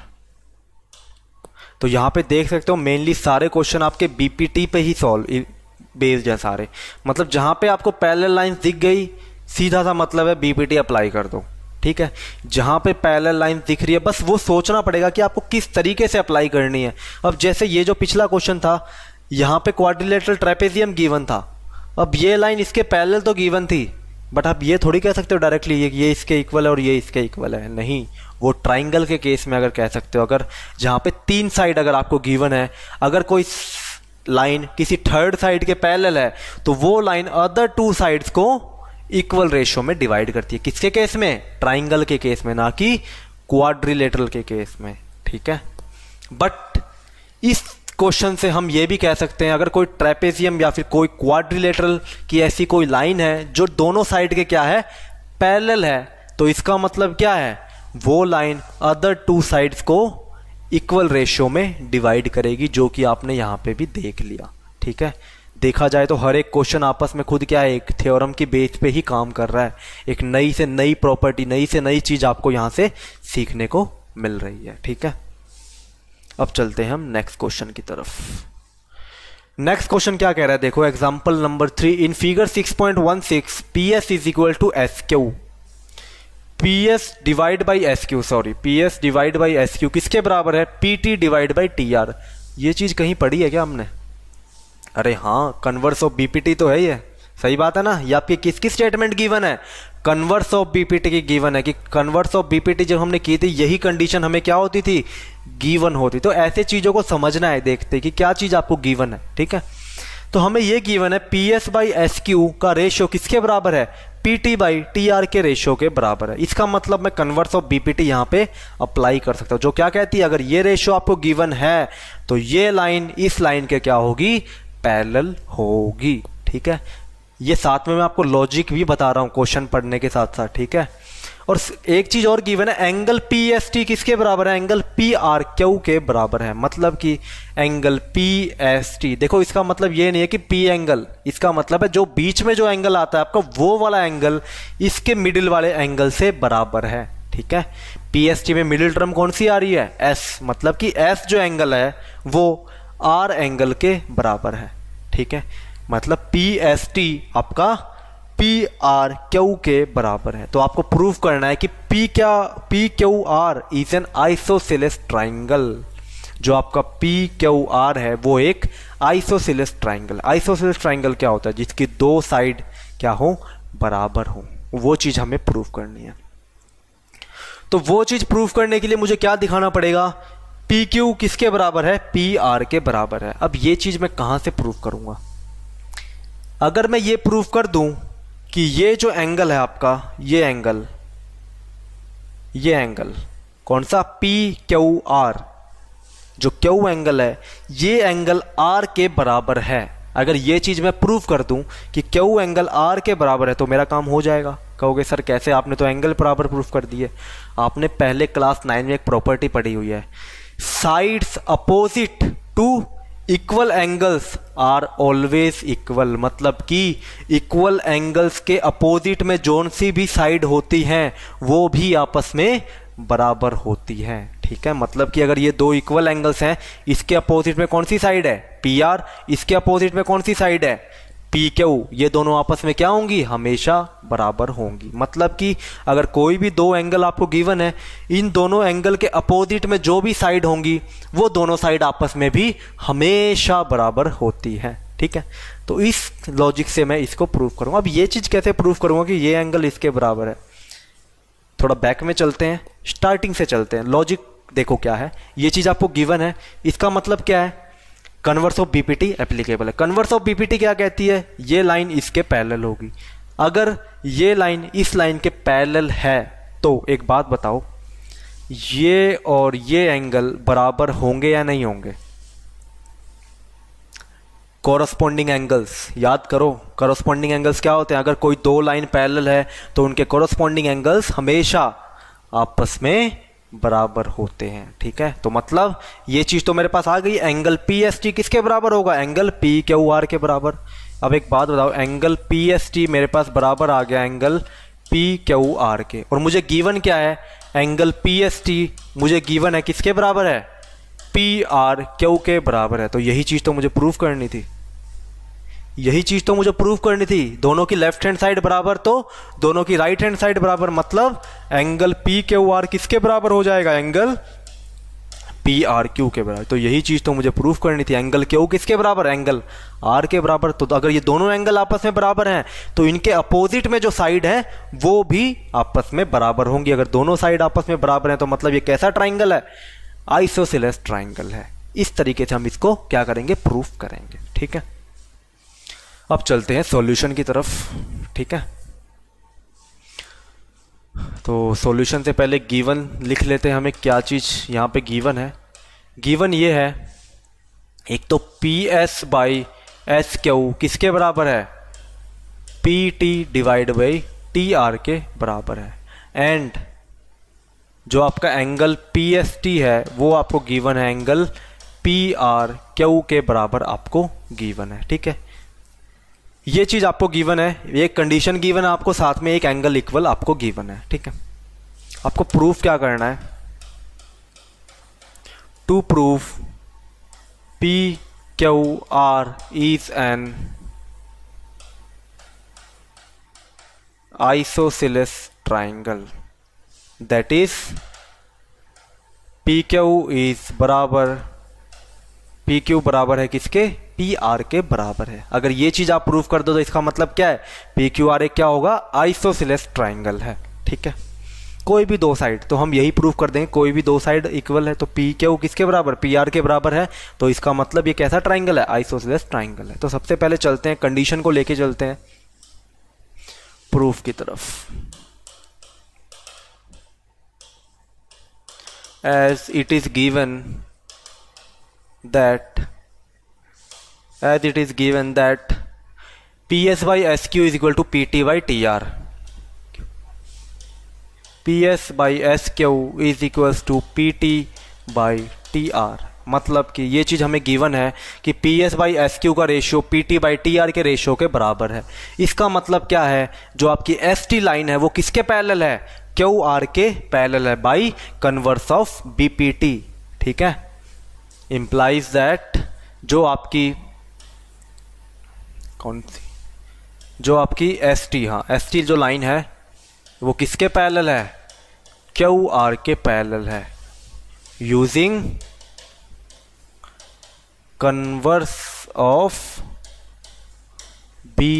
तो यहाँ पे देख सकते हो मेनली सारे क्वेश्चन आपके बीपीटी पे ही सॉल्व बेस्ड है सारे मतलब जहाँ पे आपको पैरेलल लाइंस दिख गई सीधा सा मतलब है बीपीटी अप्लाई कर दो ठीक है जहाँ पे पैरेलल लाइन्स दिख रही है बस वो सोचना पड़ेगा कि आपको किस तरीके से अप्लाई करनी है अब जैसे ये जो पिछला क्वेश्चन था यहाँ पे क्वारिलेटर ट्रेपेजियम गीवन था अब ये लाइन इसके पैरेलल तो गीवन थी बट आप ये थोड़ी कह सकते हो डायरेक्टली ये ये इसके इक्वल है और ये इसके इक्वल है नहीं वो ट्राइंगल के केस में अगर कह सकते हो अगर जहाँ पे तीन साइड अगर आपको गिवन है अगर कोई लाइन किसी थर्ड साइड के पैरेलल है तो वो लाइन अदर टू साइड्स को इक्वल रेशो में डिवाइड करती है किसके केस में ट्राइंगल के केस में ना कि क्वाड्रिलेटरल के केस में ठीक है बट इस क्वेश्चन से हम ये भी कह सकते हैं अगर कोई ट्रेपेजियम या फिर कोई क्वाड्रिलेटरल की ऐसी कोई लाइन है जो दोनों साइड के क्या है पैरेलल है तो इसका मतलब क्या है वो लाइन अदर टू साइड्स को इक्वल रेशियो में डिवाइड करेगी जो कि आपने यहाँ पे भी देख लिया ठीक है देखा जाए तो हर एक क्वेश्चन आपस में खुद क्या है एक थ्योरम की बेस पे ही काम कर रहा है एक नई से नई प्रॉपर्टी नई से नई चीज़ आपको यहाँ से सीखने को मिल रही है ठीक है अब चलते हैं हम नेक्स्ट क्वेश्चन की तरफ नेक्स्ट क्वेश्चन क्या कह रहा है देखो example number three in figure six point one six P S is equal to S Q P S divide by S Q sorry P S divide by S Q किसके बराबर है P T divide by T R ये चीज़ कहीं पढ़ी है क्या हमने अरे हाँ converse of B P T तो है ये सही बात है ना ये आपकी किसकी स्टेटमेंट गिवन है converse of B P T की गिवन है कि converse of B P T जब हमने की थी यही कंडीशन हमें क्या होती थी गिवन होती तो ऐसे चीज़ों को समझना है देखते कि क्या चीज़ आपको गिवन है ठीक है तो हमें ये गिवन है P S by S Q का रेशियो किसके बराबर है P T by T R के रेशियो के बराबर है इसका मतलब मैं converse of B P T यहाँ पे अप्लाई कर सकता हूँ जो क्या कहती है अगर ये रेशियो आपको गिवन है तो ये लाइन इस लाइन के क्या होगी पैरेलल होगी ठीक है ये साथ में मैं आपको लॉजिक भी बता रहा हूँ क्वेश्चन पढ़ने के साथ साथ ठीक है और एक चीज और गिवन है एंगल पी एस टी किसके बराबर है एंगल पी आर क्यू के बराबर है मतलब कि एंगल पी एस टी देखो इसका मतलब ये नहीं है कि पी एंगल इसका मतलब है जो बीच में जो एंगल आता है आपका वो वाला एंगल इसके मिडिल वाले एंगल से बराबर है ठीक है पी एस टी में मिडिल टर्म कौन सी आ रही है एस मतलब कि एस जो एंगल है वो आर एंगल के बराबर है ठीक है मतलब पी एस टी आपका पी आर क्यू के बराबर है तो आपको प्रूव करना है कि पी क्या P Q R is an isosceles triangle जो आपका पी क्यू आर है वो एक आइसोसिलेस ट्राइंगल आइसोसिलेस ट्राइंगल क्या होता है जिसकी दो साइड क्या हो बराबर हो वो चीज़ हमें प्रूव करनी है तो वो चीज़ प्रूव करने के लिए मुझे क्या दिखाना पड़ेगा पी क्यू किसके बराबर है पी आर के बराबर है अब ये चीज़ मैं कहाँ से प्रूव करूँगा अगर मैं ये प्रूफ कर दूं कि ये जो एंगल है आपका ये एंगल ये एंगल कौन सा पी क्यू आर जो क्यू एंगल है ये एंगल आर के बराबर है अगर ये चीज़ मैं प्रूव कर दूं कि क्यू एंगल आर के बराबर है तो मेरा काम हो जाएगा कहोगे सर कैसे आपने तो एंगल बराबर प्रूफ कर दिए आपने पहले क्लास नाइन में एक प्रॉपर्टी पढ़ी हुई है sides opposite to equal angles are always equal मतलब कि इक्वल एंगल्स के अपोजिट में जोन सी भी साइड होती हैं वो भी आपस में बराबर होती हैं ठीक है मतलब कि अगर ये दो इक्वल एंगल्स हैं इसके अपोजिट में कौन सी साइड है पी आर इसके अपोजिट में कौन सी साइड है पी क्यू ये दोनों आपस में क्या होंगी हमेशा बराबर होंगी मतलब कि अगर कोई भी दो एंगल आपको गिवन है इन दोनों एंगल के अपोजिट में जो भी साइड होंगी वो दोनों साइड आपस में भी हमेशा बराबर होती है ठीक है तो इस लॉजिक से मैं इसको प्रूव करूँगा अब ये चीज़ कैसे प्रूव करूँगा कि ये एंगल इसके बराबर है थोड़ा बैक में चलते हैं स्टार्टिंग से चलते हैं लॉजिक देखो क्या है ये चीज़ आपको गिवन है इसका मतलब क्या है कन्वर्स ऑफ बीपीटी एप्लीकेबल है कन्वर्स ऑफ बीपीटी क्या कहती है ये लाइन इसके पैरेलल होगी अगर ये लाइन इस लाइन के पैरेलल है तो एक बात बताओ ये और ये एंगल बराबर होंगे या नहीं होंगे कॉरस्पॉन्डिंग एंगल्स याद करो कॉरस्पॉन्डिंग एंगल्स क्या होते हैं अगर कोई दो लाइन पैरेलल है तो उनके कॉरस्पॉन्डिंग एंगल्स हमेशा आपस में बराबर होते हैं ठीक है तो मतलब ये चीज़ तो मेरे पास आ गई एंगल पी एस टी किसके बराबर होगा एंगल पी क्यू आर के बराबर अब एक बात बताओ एंगल पी एस टी मेरे पास बराबर आ गया एंगल पी क्यू आर के और मुझे गीवन क्या है एंगल पी एस टी मुझे गीवन है किसके बराबर है पी आर क्यू के बराबर है तो यही चीज़ तो मुझे प्रूव करनी थी यही चीज़ तो मुझे प्रूव करनी थी दोनों की लेफ्ट हैंड साइड बराबर तो दोनों की राइट हैंड साइड बराबर मतलब एंगल पी के ओ आर किसके बराबर हो जाएगा एंगल पी आर क्यू के बराबर तो यही चीज़ तो मुझे प्रूफ करनी थी एंगल क्यू किसके बराबर एंगल आर के बराबर तो अगर ये दोनों एंगल आपस में बराबर हैं तो इनके अपोजिट में जो साइड है वो भी आपस में बराबर होंगी अगर दोनों साइड आपस में बराबर हैं तो मतलब ये कैसा ट्राइंगल है आइसोसिलेस ट्राइंगल है इस तरीके से हम इसको क्या करेंगे प्रूफ करेंगे ठीक है अब चलते हैं सॉल्यूशन की तरफ ठीक है तो सॉल्यूशन से पहले गीवन लिख लेते हैं हमें क्या चीज़ यहां पे गीवन है गीवन ये है एक तो P S by S Q किसके बराबर है P T divide by T R के बराबर है एंड जो आपका एंगल पी एस टी है वो आपको गीवन है एंगल पी आर क्यू के बराबर आपको गीवन है ठीक है ये चीज़ आपको गिवन है एक कंडीशन गिवन है आपको साथ में एक एंगल इक्वल आपको गिवन है ठीक है आपको प्रूफ क्या करना है to proof P Q R is an isosceles triangle that is P Q is बराबर पी क्यू बराबर है किसके पी आर के बराबर है अगर ये चीज़ आप प्रूव कर दो तो इसका मतलब क्या है पी क्यू आर ए क्या होगा आइसोसिलेस ट्राइंगल है ठीक है कोई भी दो साइड तो हम यही प्रूव कर देंगे कोई भी दो साइड इक्वल है तो पी क्या वो किसके बराबर पी आर के बराबर है तो इसका मतलब ये कैसा ट्राइंगल है आइसोसिलेस ट्राइंगल है तो सबसे पहले चलते हैं कंडीशन को लेके चलते हैं प्रूफ की तरफ as it is given that as it is given that PS by SQ is equal to PT by TR. PS by SQ is equals to PT by TR. मतलब कि ये चीज़ हमें गिवन है कि P S by S Q का ratio P T by T R के ratio के बराबर है इसका मतलब क्या है जो आपकी एस टी लाइन है वो किसके पैरेलल है क्यू आर के पैरेलल है by converse of B P T ठीक है इम्प्लाइज दैट जो आपकी कौन सी जो आपकी एस टी हाँ एस टी जो लाइन है वो किसके पैरेलल है क्यू आर के पैरेलल है using converse of B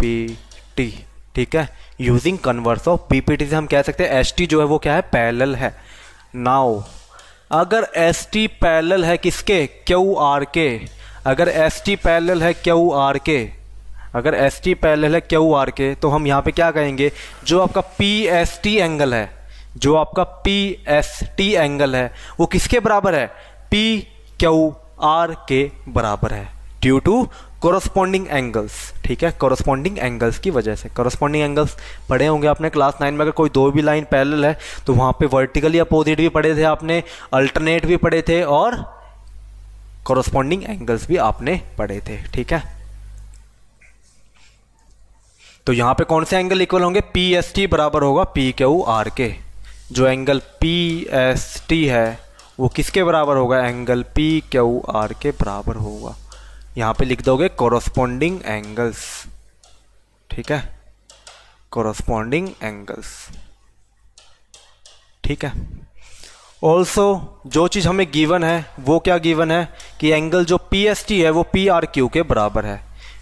P T ठीक है using converse of B P T से हम कह सकते हैं एस टी जो है वो क्या है पैरेलल है नाउ अगर एस टी पैरेलल है किसके क्यू आर के अगर एस टी पैरेलल है क्यू आर के अगर एस टी पैरेलल है क्यू आर के तो हम यहाँ पे क्या कहेंगे जो आपका पी एस टी एंगल है जो आपका पी एस टी एंगल है वो किसके बराबर है पी क्यू आर के बराबर है ड्यू टू कॉरस्पॉन्डिंग एंगल्स ठीक है कॉरस्पॉन्डिंग एंगल्स की वजह से कॉरस्पॉन्डिंग एंगल्स पढ़े होंगे आपने क्लास नाइन में अगर कोई दो भी लाइन पैरेलल है तो वहाँ पे वर्टिकली अपोजिट भी पढ़े थे आपने अल्टरनेट भी पढ़े थे और कॉरस्पॉन्डिंग एंगल्स भी आपने पढ़े थे ठीक है तो यहाँ पे कौन से एंगल इक्वल होंगे पी एस टी बराबर होगा पी क्यू आर के जो एंगल पी एस टी है वो किसके बराबर होगा एंगल पी क्यू आर के बराबर होगा यहाँ पे लिख दोगे कॉरस्पॉन्डिंग एंगल्स ठीक है कॉरस्पॉन्डिंग एंगल्स ठीक है ऑल्सो जो चीज़ हमें गिवन है वो क्या गिवन है कि एंगल जो पी एस टी है वो पी आर क्यू के बराबर है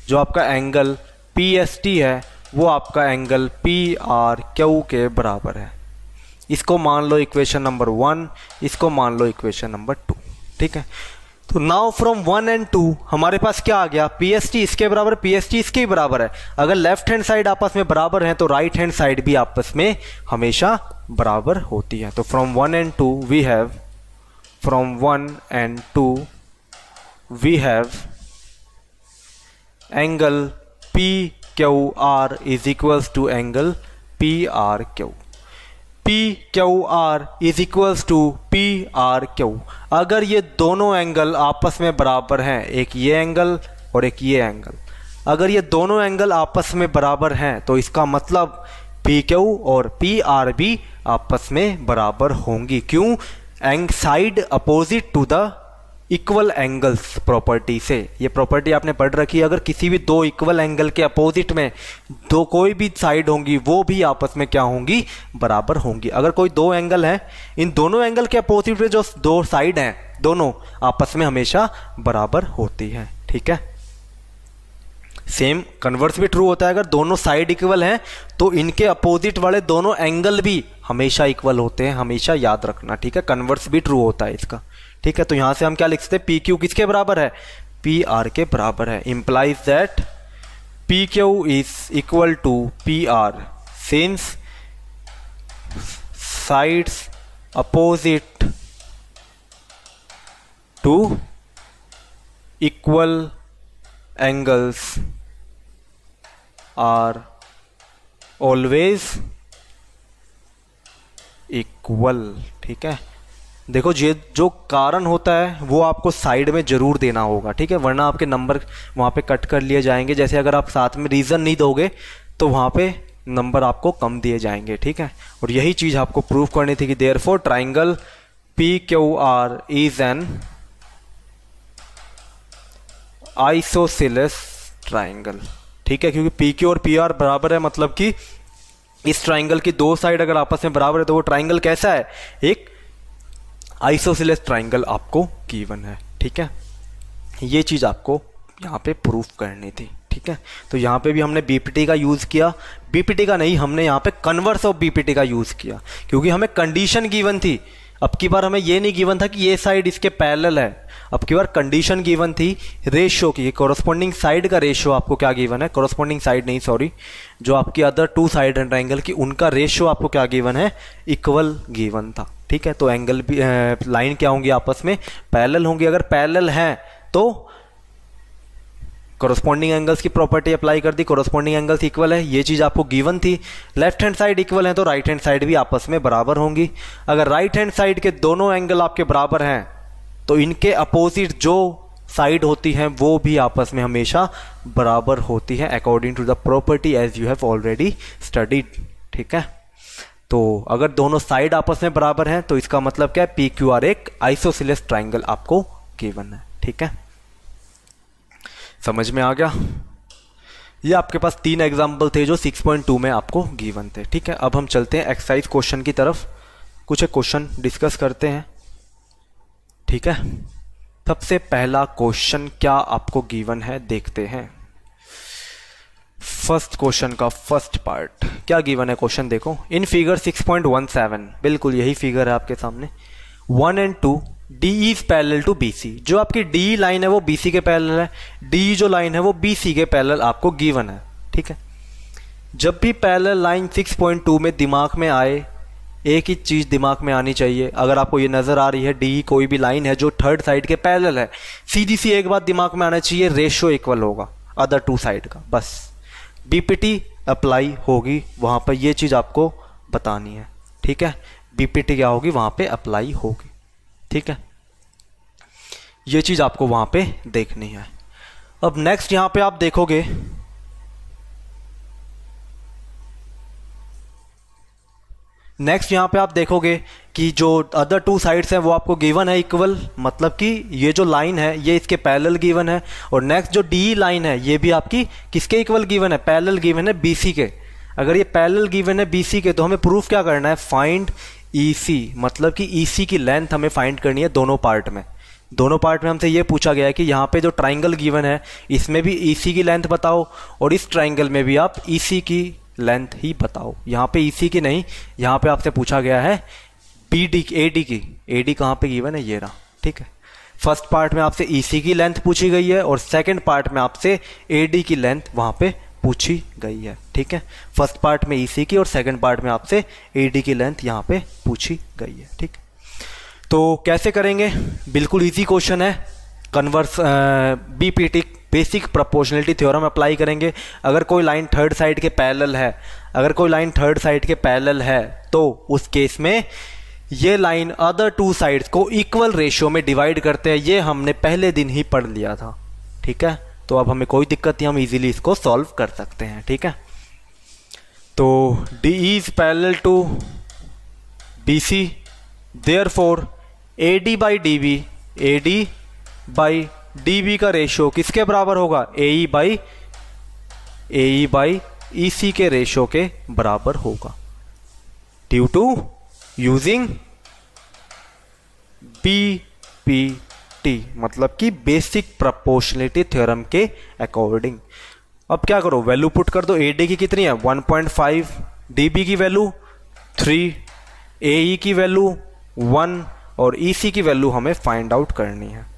जो आपका एंगल पी एस टी है वो आपका एंगल पी आर क्यू के बराबर है इसको मान लो इक्वेशन नंबर वन इसको मान लो इक्वेशन नंबर टू ठीक है तो now from one and two हमारे पास क्या आ गया पी एस टी इसके बराबर पी एस टी इसके बराबर है अगर लेफ्ट हैंड साइड आपस में बराबर है तो राइट हैंड साइड भी आपस में हमेशा बराबर होती है तो from one and two we have from one and two we have angle P Q R is equals to angle P R Q P Q R is equals to P R Q अगर ये दोनों angle आपस में बराबर हैं एक ये angle और एक ये एंगल अगर ये दोनों एंगल आपस में बराबर हैं तो इसका मतलब पी क्यू और पी आर भी आपस में बराबर होंगी क्यों एंग side opposite to the equal angles property से ये प्रॉपर्टी आपने पढ़ रखी है अगर किसी भी दो इक्वल एंगल के अपोजिट में दो कोई भी साइड होंगी वो भी आपस में क्या होंगी बराबर होंगी अगर कोई दो एंगल हैं इन दोनों एंगल के अपोजिट में जो दो साइड हैं दोनों आपस में हमेशा बराबर होती है ठीक है सेम कन्वर्स भी ट्रू होता है अगर दोनों साइड इक्वल हैं तो इनके अपोजिट वाले दोनों एंगल भी हमेशा इक्वल होते हैं हमेशा याद रखना ठीक है कन्वर्स भी ट्रू होता है इसका ठीक है तो यहां से हम क्या लिख सकते हैं पी क्यू किसके बराबर है पी आर के बराबर है implies that P Q is equal to P R since sides opposite to equal angles are always equal ठीक है देखो ये जो कारण होता है वो आपको साइड में ज़रूर देना होगा ठीक है वरना आपके नंबर वहाँ पे कट कर लिए जाएंगे जैसे अगर आप साथ में रीज़न नहीं दोगे तो वहाँ पे नंबर आपको कम दिए जाएंगे ठीक है और यही चीज़ आपको प्रूव करनी थी कि therefore triangle P Q R is an isosceles triangle ठीक है क्योंकि पी क्यू और पी आर बराबर है मतलब कि इस ट्राइंगल की दो साइड अगर आपस में बराबर है तो वो ट्राइंगल कैसा है एक आइसोसिलेस ट्राइंगल आपको गिवन है ठीक है ये चीज़ आपको यहाँ पे प्रूफ करनी थी ठीक है तो यहाँ पे भी हमने बीपीटी का यूज़ किया बीपीटी का नहीं हमने यहाँ पे कन्वर्स ऑफ बीपीटी का यूज़ किया क्योंकि हमें कंडीशन गिवन थी अब की बार हमें ये नहीं गिवन था कि ये साइड इसके पैरेलल है आपकी बार कंडीशन गिवन थी रेशो की कॉरस्पॉन्डिंग साइड का रेशियो आपको क्या गिवन है कॉरस्पॉन्डिंग साइड नहीं सॉरी जो आपकी other two side and angle की उनका रेशियो आपको क्या गिवन है इक्वल गिवन था ठीक है तो एंगल भी लाइन क्या होंगी आपस में पैरल होंगी अगर पैरल है तो कॉरस्पॉन्डिंग एंगल्स की प्रॉपर्टी अप्लाई कर दी कॉरस्पॉन्डिंग एंगल्स इक्वल है ये चीज़ आपको गिवन थी लेफ्ट हैंड साइड इक्वल है तो राइट हैंड साइड भी आपस में बराबर होंगी अगर राइट हैंड साइड के दोनों एंगल आपके बराबर हैं तो इनके अपोजिट जो साइड होती हैं वो भी आपस में हमेशा बराबर होती हैं according to the property as you have already studied ठीक है तो अगर दोनों साइड आपस में बराबर हैं तो इसका मतलब क्या है पी क्यू आर एक आइसोसिलस ट्राइंगल आपको गिवन है ठीक है समझ में आ गया ये आपके पास तीन एग्जाम्पल थे जो 6.2 में आपको गिवन थे ठीक है अब हम चलते हैं एक्सरसाइज क्वेश्चन की तरफ कुछ क्वेश्चन डिस्कस करते हैं ठीक है सबसे पहला क्वेश्चन क्या आपको गिवन है देखते हैं फर्स्ट क्वेश्चन का फर्स्ट पार्ट क्या गिवन है क्वेश्चन देखो इन फिगर 6.17 बिल्कुल यही फिगर है आपके सामने one and two D is parallel to BC जो आपकी डी लाइन है वो बीसी के पैरेलल है डी जो लाइन है वो बीसी के पैरेलल आपको गिवन है ठीक है जब भी पैरेलल लाइन 6.2 में दिमाग में आए एक ही चीज़ दिमाग में आनी चाहिए अगर आपको ये नज़र आ रही है डी कोई भी लाइन है जो थर्ड साइड के पैरेलल है सीधी सी एक बात दिमाग में आना चाहिए रेशो इक्वल होगा अदर टू साइड का बस बीपीटी अप्लाई होगी वहाँ पर ये चीज़ आपको बतानी है ठीक है बीपीटी क्या होगी वहाँ पे अप्लाई होगी ठीक है ये चीज़ आपको वहाँ पे देखनी है अब नेक्स्ट यहाँ पे आप देखोगे नेक्स्ट यहाँ पे आप देखोगे कि जो अदर टू साइड्स हैं वो आपको गिवन है इक्वल मतलब कि ये जो लाइन है ये इसके पैरेलल गिवन है और नेक्स्ट जो डी लाइन e है ये भी आपकी किसके इक्वल गिवन है पैरेलल गिवन है सी के अगर ये पैरेलल गिवन है सी के तो हमें प्रूफ क्या करना है फाइंड सी e मतलब कि सी e की लेंथ हमें फाइंड करनी है दोनों पार्ट में दोनों पार्ट में हमसे ये पूछा गया है कि यहाँ पे जो ट्राइंगल गिवन है इसमें भी सी की लेंथ बताओ और इस ट्राइंगल में भी आप सी की लेंथ ही बताओ यहाँ पे ई e की नहीं यहाँ पे आपसे पूछा गया है बी डी ए डी की ए डी कहाँ पे गिवन है ये रहा ठीक है फर्स्ट पार्ट में आपसे ई e की लेंथ पूछी गई है और सेकेंड पार्ट में आपसे ए डी की लेंथ वहाँ पे पूछी गई है ठीक है फर्स्ट पार्ट में ई e की और सेकेंड पार्ट में आपसे ए डी की लेंथ यहाँ पे पूछी गई है ठीक तो कैसे करेंगे बिल्कुल ईजी क्वेश्चन है converse B P T basic proportionality theorem apply करेंगे अगर कोई लाइन थर्ड साइड के पैरेलल है अगर कोई लाइन थर्ड साइड के पैरेलल है तो उस केस में ये लाइन अदर टू साइड्स को इक्वल रेशियो में डिवाइड करते हैं ये हमने पहले दिन ही पढ़ लिया था ठीक है तो अब हमें कोई दिक्कत नहीं हम इजीली इसको सॉल्व कर सकते हैं ठीक है तो D is parallel to B C therefore A D by D B A D by D B का रेशो किसके बराबर होगा ए E by A E by E C के रेशो के बराबर होगा due to using B P T मतलब कि बेसिक प्रपोर्शनिटी थ्योरम के अकॉर्डिंग अब क्या करो वैल्यू पुट कर दो ए डी की कितनी है 1.5 पॉइंट बी की वैल्यू 3 ए की वैल्यू 1 और ई e सी की वैल्यू हमें फाइंड आउट करनी है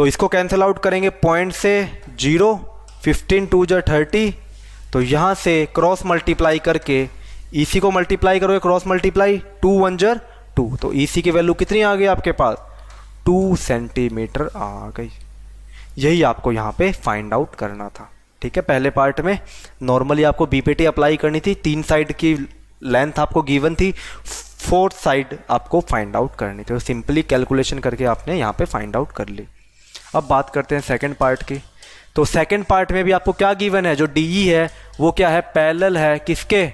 तो इसको कैंसिल आउट करेंगे पॉइंट से जीरो फिफ्टीन टू जो थर्टी तो यहाँ से क्रॉस मल्टीप्लाई करके ईसी को मल्टीप्लाई करोगे क्रॉस मल्टीप्लाई टू वन जर टू तो ईसी की वैल्यू कितनी आ गई आपके पास टू सेंटीमीटर आ गई यही आपको यहाँ पे फाइंड आउट करना था ठीक है पहले पार्ट में नॉर्मली आपको बीपीटी अप्लाई करनी थी तीन साइड की लेंथ आपको गिवन थी फोर्थ साइड आपको फाइंड आउट करनी थी सिंपली तो कैलकुलेशन करके आपने यहाँ पे फाइंड आउट कर ली अब बात करते हैं सेकेंड पार्ट की तो सेकेंड पार्ट में भी आपको क्या गिवन है जो डी ई e है वो क्या है पैरेलल है किसके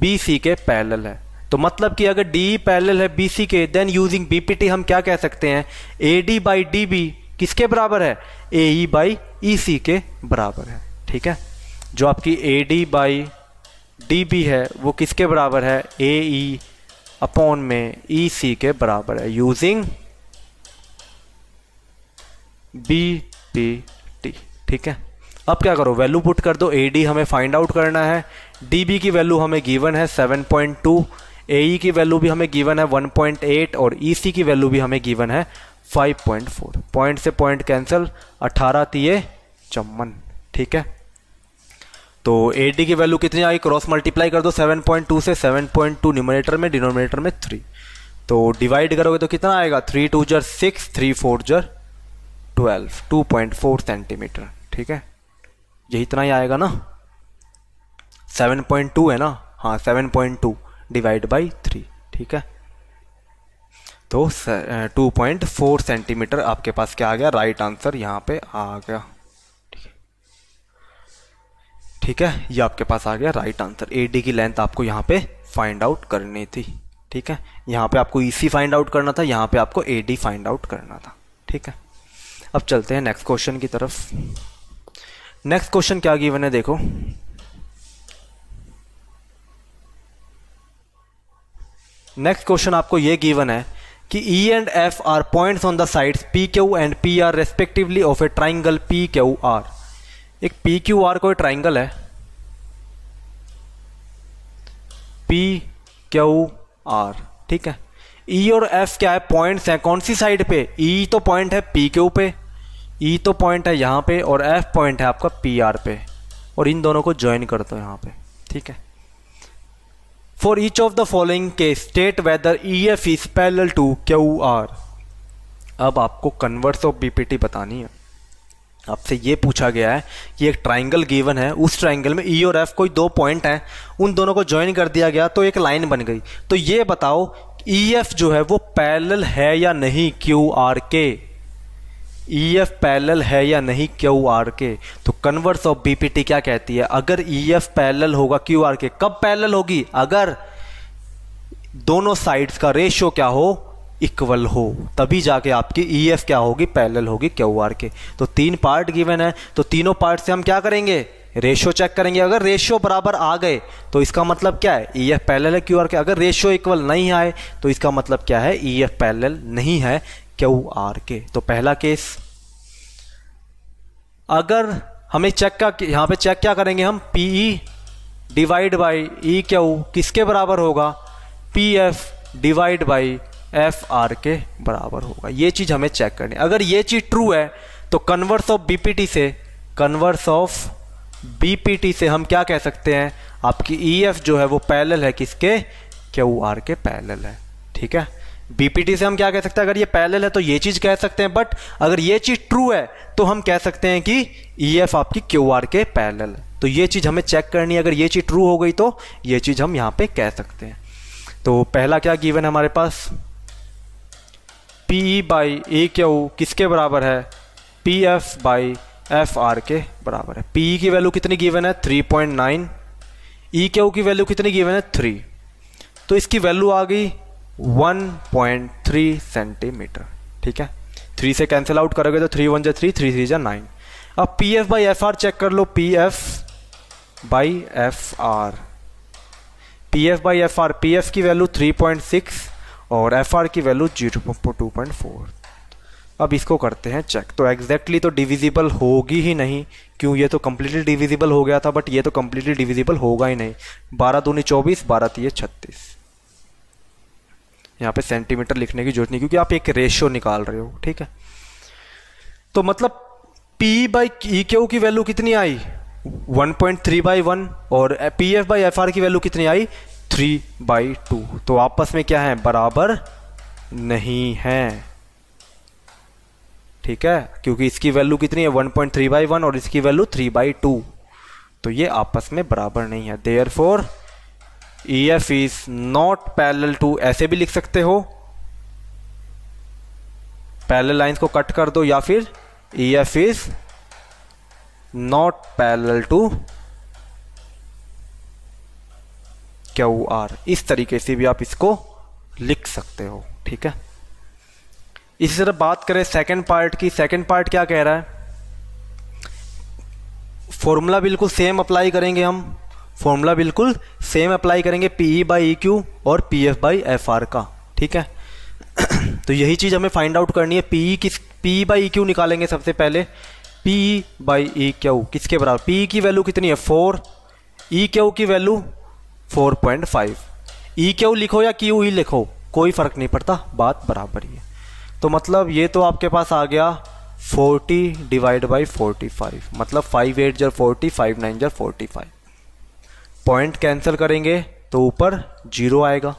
बी सी के पैरेलल है तो मतलब कि अगर डी ई पैरेलल है बी सी के then using B P T हम क्या कह सकते हैं A D by D B किसके बराबर है ए ई बाई ई सी के बराबर है ठीक है जो आपकी A D by D B है वो किसके बराबर है ए ई अपॉन में ई e सी के बराबर है यूजिंग बी पी टी ठीक है अब क्या करो वैल्यू पुट कर दो ए डी हमें फाइंड आउट करना है डी बी की वैल्यू हमें गिवन है 7.2 पॉइंट टू ए ई की वैल्यू भी हमें गिवन है 1.8 और ई e सी की वैल्यू भी हमें गिवन है 5.4 पॉइंट से पॉइंट कैंसिल 18 तीये चम्बन ठीक है तो ए डी की वैल्यू कितनी आई क्रॉस मल्टीप्लाई कर दो 7.2 से 7.2 न्यूमिनेटर में डिनोमिनेटर में 3 तो डिवाइड करोगे तो कितना आएगा थ्री टू जर सिक्स थ्री फोर जर twelve two point four centimetre ठीक है यही इतना ही आएगा ना सेवन पॉइंट टू है ना हाँ seven point two divide by three ठीक है तो टू पॉइंट फोर सेंटीमीटर आपके पास क्या आ गया राइट आंसर यहाँ पे आ गया ठीक है ये आपके पास आ गया राइट आंसर ए डी की लेंथ आपको यहाँ पे फाइंड आउट करनी थी ठीक है यहाँ पे आपको ई सी फाइंड आउट करना था यहाँ पे आपको ए डी फाइंड आउट करना था ठीक है अब चलते हैं नेक्स्ट क्वेश्चन की तरफ नेक्स्ट क्वेश्चन क्या गिवन है देखो नेक्स्ट क्वेश्चन आपको ये गिवन है कि E and F are points on the sides P Q and P R respectively of a triangle P Q R एक पी क्यू आर कोई ट्राइंगल है पी क्यू आर ठीक है ई e और एफ क्या है पॉइंट्स हैं कौन सी साइड पे ई e तो पॉइंट है पी क्यू पे ई e तो पॉइंट है यहाँ पे और एफ पॉइंट है आपका पी आर पे और इन दोनों को ज्वाइन कर दो यहाँ पे ठीक है for each of the following के state whether E F is parallel to Q R अब आपको कन्वर्स ऑफ बीपीटी बतानी है आपसे ये पूछा गया है कि एक ट्राइंगल गिवन है उस ट्राइंगल में ई e और एफ कोई दो पॉइंट हैं उन दोनों को ज्वाइन कर दिया गया तो एक लाइन बन गई तो ये बताओ ई e एफ जो है वो पैरल है या नहीं क्यू आर के ई एफ पैरल है या नहीं क्यू आर के तो converse of B P T क्या कहती है अगर ई एफ पैरल होगा क्यू आर के कब पैरल होगी अगर दोनों साइड्स का रेशियो क्या हो इक्वल हो तभी जाके आपकी ई e एफ क्या होगी पैरल होगी क्यू आर के तो तीन पार्ट गिवन है तो तीनों पार्ट से हम क्या करेंगे रेशियो चेक करेंगे अगर रेशियो बराबर आ गए तो इसका मतलब क्या है ई एफ पैरल है क्यू आर के अगर रेशियो इक्वल नहीं आए तो इसका मतलब क्या है ई एफ पैरल नहीं है क्यू आर के तो पहला केस अगर हमें चेक का यहां पे चेक क्या करेंगे हम P E divide by E Q किसके बराबर होगा P F divide by F R के बराबर होगा ये चीज़ हमें चेक करनी है अगर ये चीज़ ट्रू है तो कन्वर्स ऑफ बीपीटी से कन्वर्स ऑफ बीपीटी से हम क्या कह सकते हैं आपकी ई e एफ जो है वो पैरेलल है किसके क्यू आर के पैरेलल है ठीक है बीपीटी से हम क्या कह सकते हैं अगर ये पैरेलल है तो ये चीज़ कह सकते हैं बट अगर ये चीज़ ट्रू है तो हम कह सकते हैं कि ईएफ e आपकी क्यूआर के पैरेलल है तो ये चीज़ हमें चेक करनी है अगर ये चीज़ ट्रू हो गई तो ये चीज़ हम यहां पे कह सकते हैं तो पहला क्या गिवन हमारे पास P E by A Q किसके बराबर है P F by F R के बराबर है पीई e की वैल्यू कितनी गिवन है three point nine E Q की वैल्यू कितनी गिवन है थ्री तो इसकी वैल्यू आ गई 1.3 सेंटीमीटर ठीक है थ्री से कैंसिल आउट करोगे तो थ्री वन जो थ्री थ्री थ्री जो नाइन अब P F by F R check कर लो P F by F R P F by F R P F की वैल्यू 3.6 और एफ आर की value zero two point four अब इसको करते हैं चेक तो एग्जैक्टली exactly तो डिविजिबल होगी ही नहीं क्यों ये तो कम्प्लीटली डिविजिबल हो गया था बट ये तो कम्प्लीटली डिविजिबल होगा ही नहीं बारह दूनी चौबीस बारह तीय छत्तीस यहाँ पे सेंटीमीटर लिखने की जरूरत नहीं क्योंकि आप एक रेशियो निकाल रहे हो ठीक है तो मतलब पी बाई ई क्यू की वैल्यू कितनी आई 1.3 पॉइंट थ्री बाई वन और P F by F R की वैल्यू कितनी आई 3 बाई टू तो आपस में क्या है बराबर नहीं है ठीक है क्योंकि इसकी वैल्यू कितनी है 1.3 पॉइंट थ्री बाई वन और इसकी वैल्यू 3 बाई टू तो ये आपस में बराबर नहीं है therefore E F is not parallel to ऐसे भी लिख सकते हो पैरल लाइंस को कट कर दो या फिर E F is not parallel to Q R इस तरीके से भी आप इसको लिख सकते हो ठीक है इसी तरह बात करें सेकेंड पार्ट की सेकेंड पार्ट क्या कह रहा है फॉर्मूला बिल्कुल सेम अप्लाई करेंगे हम फॉर्मूला बिल्कुल सेम अप्लाई करेंगे P E by E Q और P F by F R का ठीक है (clears throat) तो यही चीज़ हमें फाइंड आउट करनी है पी ई e किस पी ई बाई क्यू निकालेंगे सबसे पहले P E by E Q किसके बराबर पी ई e की वैल्यू कितनी है फोर ई क्यू की value four point five E Q लिखो या क्यू ई e लिखो कोई फ़र्क नहीं पड़ता बात बराबर ही है तो मतलब ये तो आपके पास आ गया forty divide by forty five मतलब फाइव एट जर फोर्टी फाइव नाइन जर फोर्टी फाइव पॉइंट कैंसिल करेंगे तो ऊपर जीरो आएगा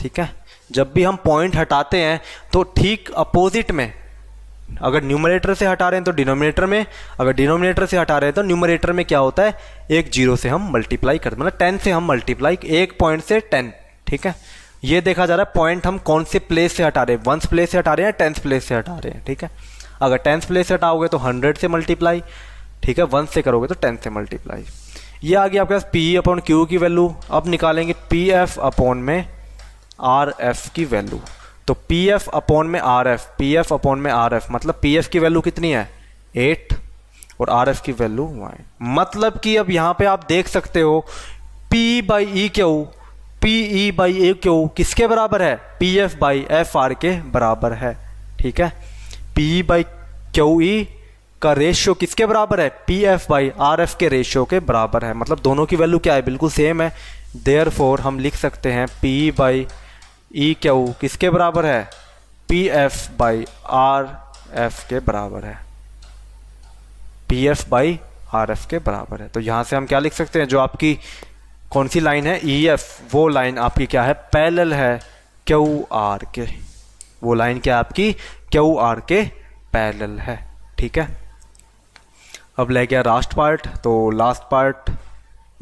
ठीक है जब भी हम पॉइंट हटाते हैं तो ठीक अपोजिट में अगर न्यूमरेटर से हटा रहे हैं तो डिनोमिनेटर में अगर डिनोमिनेटर से हटा रहे हैं तो न्यूमरेटर में क्या होता है एक जीरो से हम मल्टीप्लाई कर मतलब टेन से हम मल्टीप्लाई एक पॉइंट से टेन ठीक है ये देखा जा रहा है पॉइंट हम कौन से प्लेस से हटा रहे हैं वंस प्लेस से हटा रहे हैं टेंथ प्लेस से हटा रहे हैं ठीक है अगर टेंथ प्लेस से हटाओगे तो हंड्रेड से मल्टीप्लाई ठीक है वंस से करोगे तो टेंथ से मल्टीप्लाई ये आ गया आपके पास पी अपॉन क्यू की वैल्यू अब निकालेंगे पी एफ अपॉन में आर एफ की वैल्यू तो पी एफ अपॉन में R F P F upon में आर एफ मतलब पी एफ की वैल्यू कितनी है एट और आर एफ की वैल्यू वाई मतलब कि अब यहाँ पे आप देख सकते हो P by E Q P E by A Q किसके बराबर है P F by F R के बराबर है ठीक है पी बाई क्यू ई का रेशियो किसके बराबर है P F by R F के रेशियो के बराबर है मतलब दोनों की वैल्यू क्या है बिल्कुल सेम है देयर फोर हम लिख सकते हैं पी बाई ई क्यू किसके बराबर है P F by R F के बराबर है P F by R F के बराबर है तो यहाँ से हम क्या लिख सकते हैं जो आपकी कौन सी लाइन है ई e एफ वो लाइन आपकी क्या है पैलल है क्यू आर के वो लाइन क्या आपकी क्यू आर के पैलल है ठीक है अब ले गया लास्ट पार्ट तो लास्ट पार्ट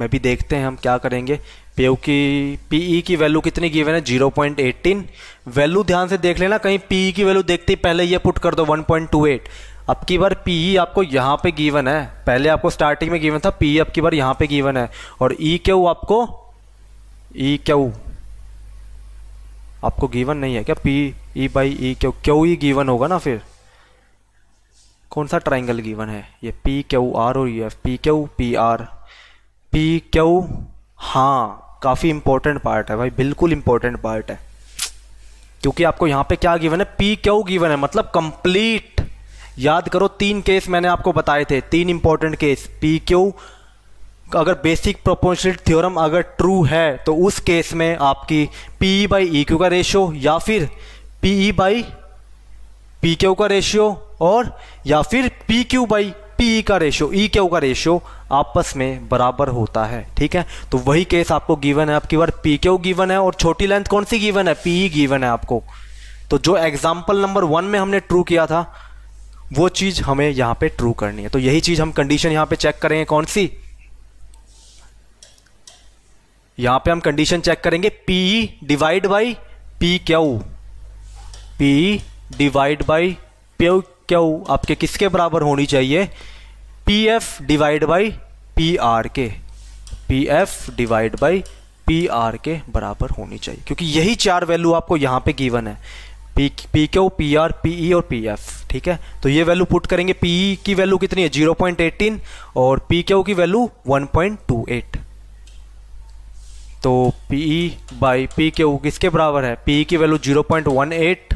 में भी देखते हैं हम क्या करेंगे पी की पी e की वैल्यू कितनी गिवन है जीरो पॉइंट एटीन वैल्यू ध्यान से देख लेना कहीं पी e की वैल्यू देखते ही पहले ये पुट कर दो वन पॉइंट टू एट अब की बार पी e आपको यहाँ पे गिवन है पहले आपको स्टार्टिंग में गिवन था पी ई अब की बार यहाँ पे गिवन है और ई क्यू आपको ई क्यू आपको गिवन नहीं है क्या P E by E Q Q ही गिवन होगा ना फिर कौन सा ट्राइंगल गिवन है ये पी क्यू आर और U F P Q P R P Q हाँ काफ़ी इंपॉर्टेंट पार्ट है भाई बिल्कुल इंपॉर्टेंट पार्ट है क्योंकि आपको यहाँ पे क्या गिवन है पी क्यू गिवन है मतलब कंप्लीट याद करो तीन केस मैंने आपको बताए थे तीन इंपॉर्टेंट केस पी क्यू अगर बेसिक प्रोपोर्शनल थ्योरम अगर ट्रू है तो उस केस में आपकी P E by E Q का रेशियो या फिर P E by P Q का रेशियो और या फिर P Q by P e का रेशियो ई क्यू का रेशियो आपस में बराबर होता है ठीक है तो वही केस आपको गिवन है आपकी बार पी क्यू गिवन है और छोटी लेंथ कौन सी गिवन है पी गिवन e है आपको तो जो एग्जाम्पल नंबर वन में हमने ट्रू किया था वो चीज़ हमें यहां पे ट्रू करनी है तो यही चीज़ हम कंडीशन यहां पे चेक करेंगे कौन सी यहां पे हम कंडीशन चेक करेंगे divide by by P Q divide divide P Q क्यू आपके किसके बराबर होनी चाहिए P F divide by P R के P F divide by P R के बराबर होनी चाहिए क्योंकि यही चार वैल्यू आपको यहाँ पे गिवन है P P Q P R P E और पी एफ ठीक है तो ये वैल्यू पुट करेंगे पी ई e की वैल्यू कितनी है जीरो पॉइंट एटीन और पी क्यू की value one point two eight तो P E by P Q किसके बराबर है पी ई e की value zero point one eight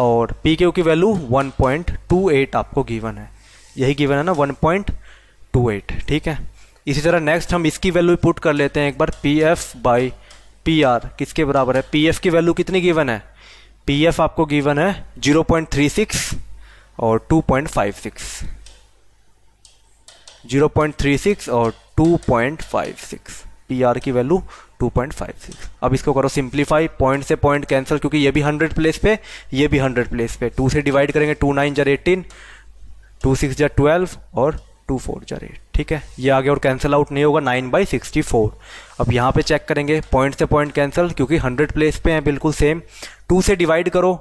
और पी क्यू की वैल्यू 1.28 आपको गिवन है यही गिवन है ना 1.28 ठीक है इसी तरह नेक्स्ट हम इसकी वैल्यू पुट कर लेते हैं एक बार P F by P R किसके बराबर है पी एफ की वैल्यू कितनी गिवन है पी एफ आपको गिवन है 0.36 और 2.56 0.36 और 2.56 पी आर की वैल्यू 2.56 अब इसको करो सिंप्लीफाई पॉइंट से पॉइंट कैंसिल क्योंकि ये भी 100 प्लेस पे ये भी 100 प्लेस पे 2 से डिवाइड करेंगे 2 नाइन जर एटीन टू सिक्स जर ट्वेल्व और टू फोर जर एट ठीक है ये आगे और कैंसिल आउट नहीं होगा नाइन बाई सिक्सटी फोर अब यहाँ पे चेक करेंगे पॉइंट से पॉइंट कैंसिल क्योंकि हंड्रेड प्लेस पे हैं बिल्कुल सेम टू से डिवाइड करो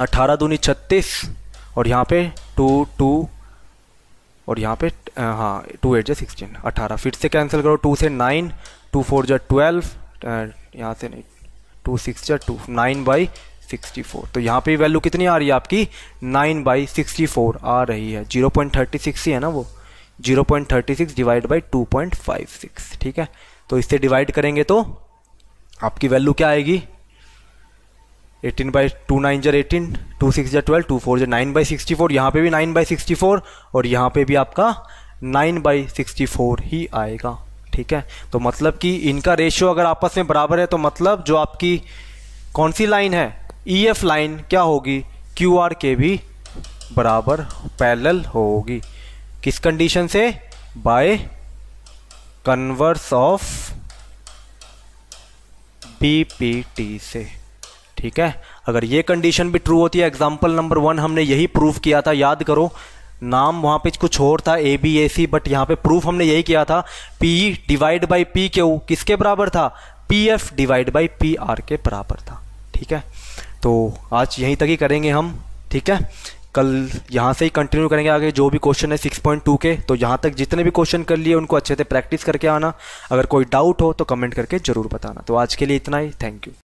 18 दूनी छत्तीस और यहाँ पे टू टू और यहाँ पे हाँ टू एट जो सिक्सटीन अट्ठारह फिर से कैंसिल करो टू से नाइन टू फोर जा ट्वेल्व यहाँ से नहीं टू सिक्स जा two nine by sixty four तो यहाँ पे वैल्यू कितनी आ रही है आपकी नाइन बाई सिक्सटी फोर आ रही है जीरो पॉइंट थर्टी सिक्स ही है ना वो zero point thirty six divide by two point five six ठीक है तो इससे डिवाइड करेंगे तो आपकी वैल्यू क्या आएगी एटीन बाई टू नाइन जर एटीन टू सिक्स जर ट्वेल्व टू फोर जर नाइन बाई सिक्सटी फोर यहाँ पर भी नाइन बाई सिक्सटी फोर और यहाँ पे भी आपका नाइन बाई सिक्सटी फोर ही आएगा ठीक है तो मतलब कि इनका रेशियो अगर आपस में बराबर है तो मतलब जो आपकी कौन सी लाइन है ई एफ लाइन क्या होगी क्यू आर के भी बराबर पैरल होगी किस कंडीशन से बाय कन्वर्स ऑफ टी से ठीक है अगर ये कंडीशन भी ट्रू होती है एग्जाम्पल नंबर वन हमने यही प्रूव किया था याद करो नाम वहाँ पे कुछ और था ए बी ए सी बट यहाँ पे प्रूफ हमने यही किया था P divide by P Q किसके बराबर था P F divide by P R के बराबर था ठीक है तो आज यहीं तक ही करेंगे हम ठीक है कल यहाँ से ही कंटिन्यू करेंगे आगे जो भी क्वेश्चन है 6.2 के तो यहाँ तक जितने भी क्वेश्चन कर लिए उनको अच्छे से प्रैक्टिस करके आना अगर कोई डाउट हो तो कमेंट करके ज़रूर बताना तो आज के लिए इतना ही थैंक यू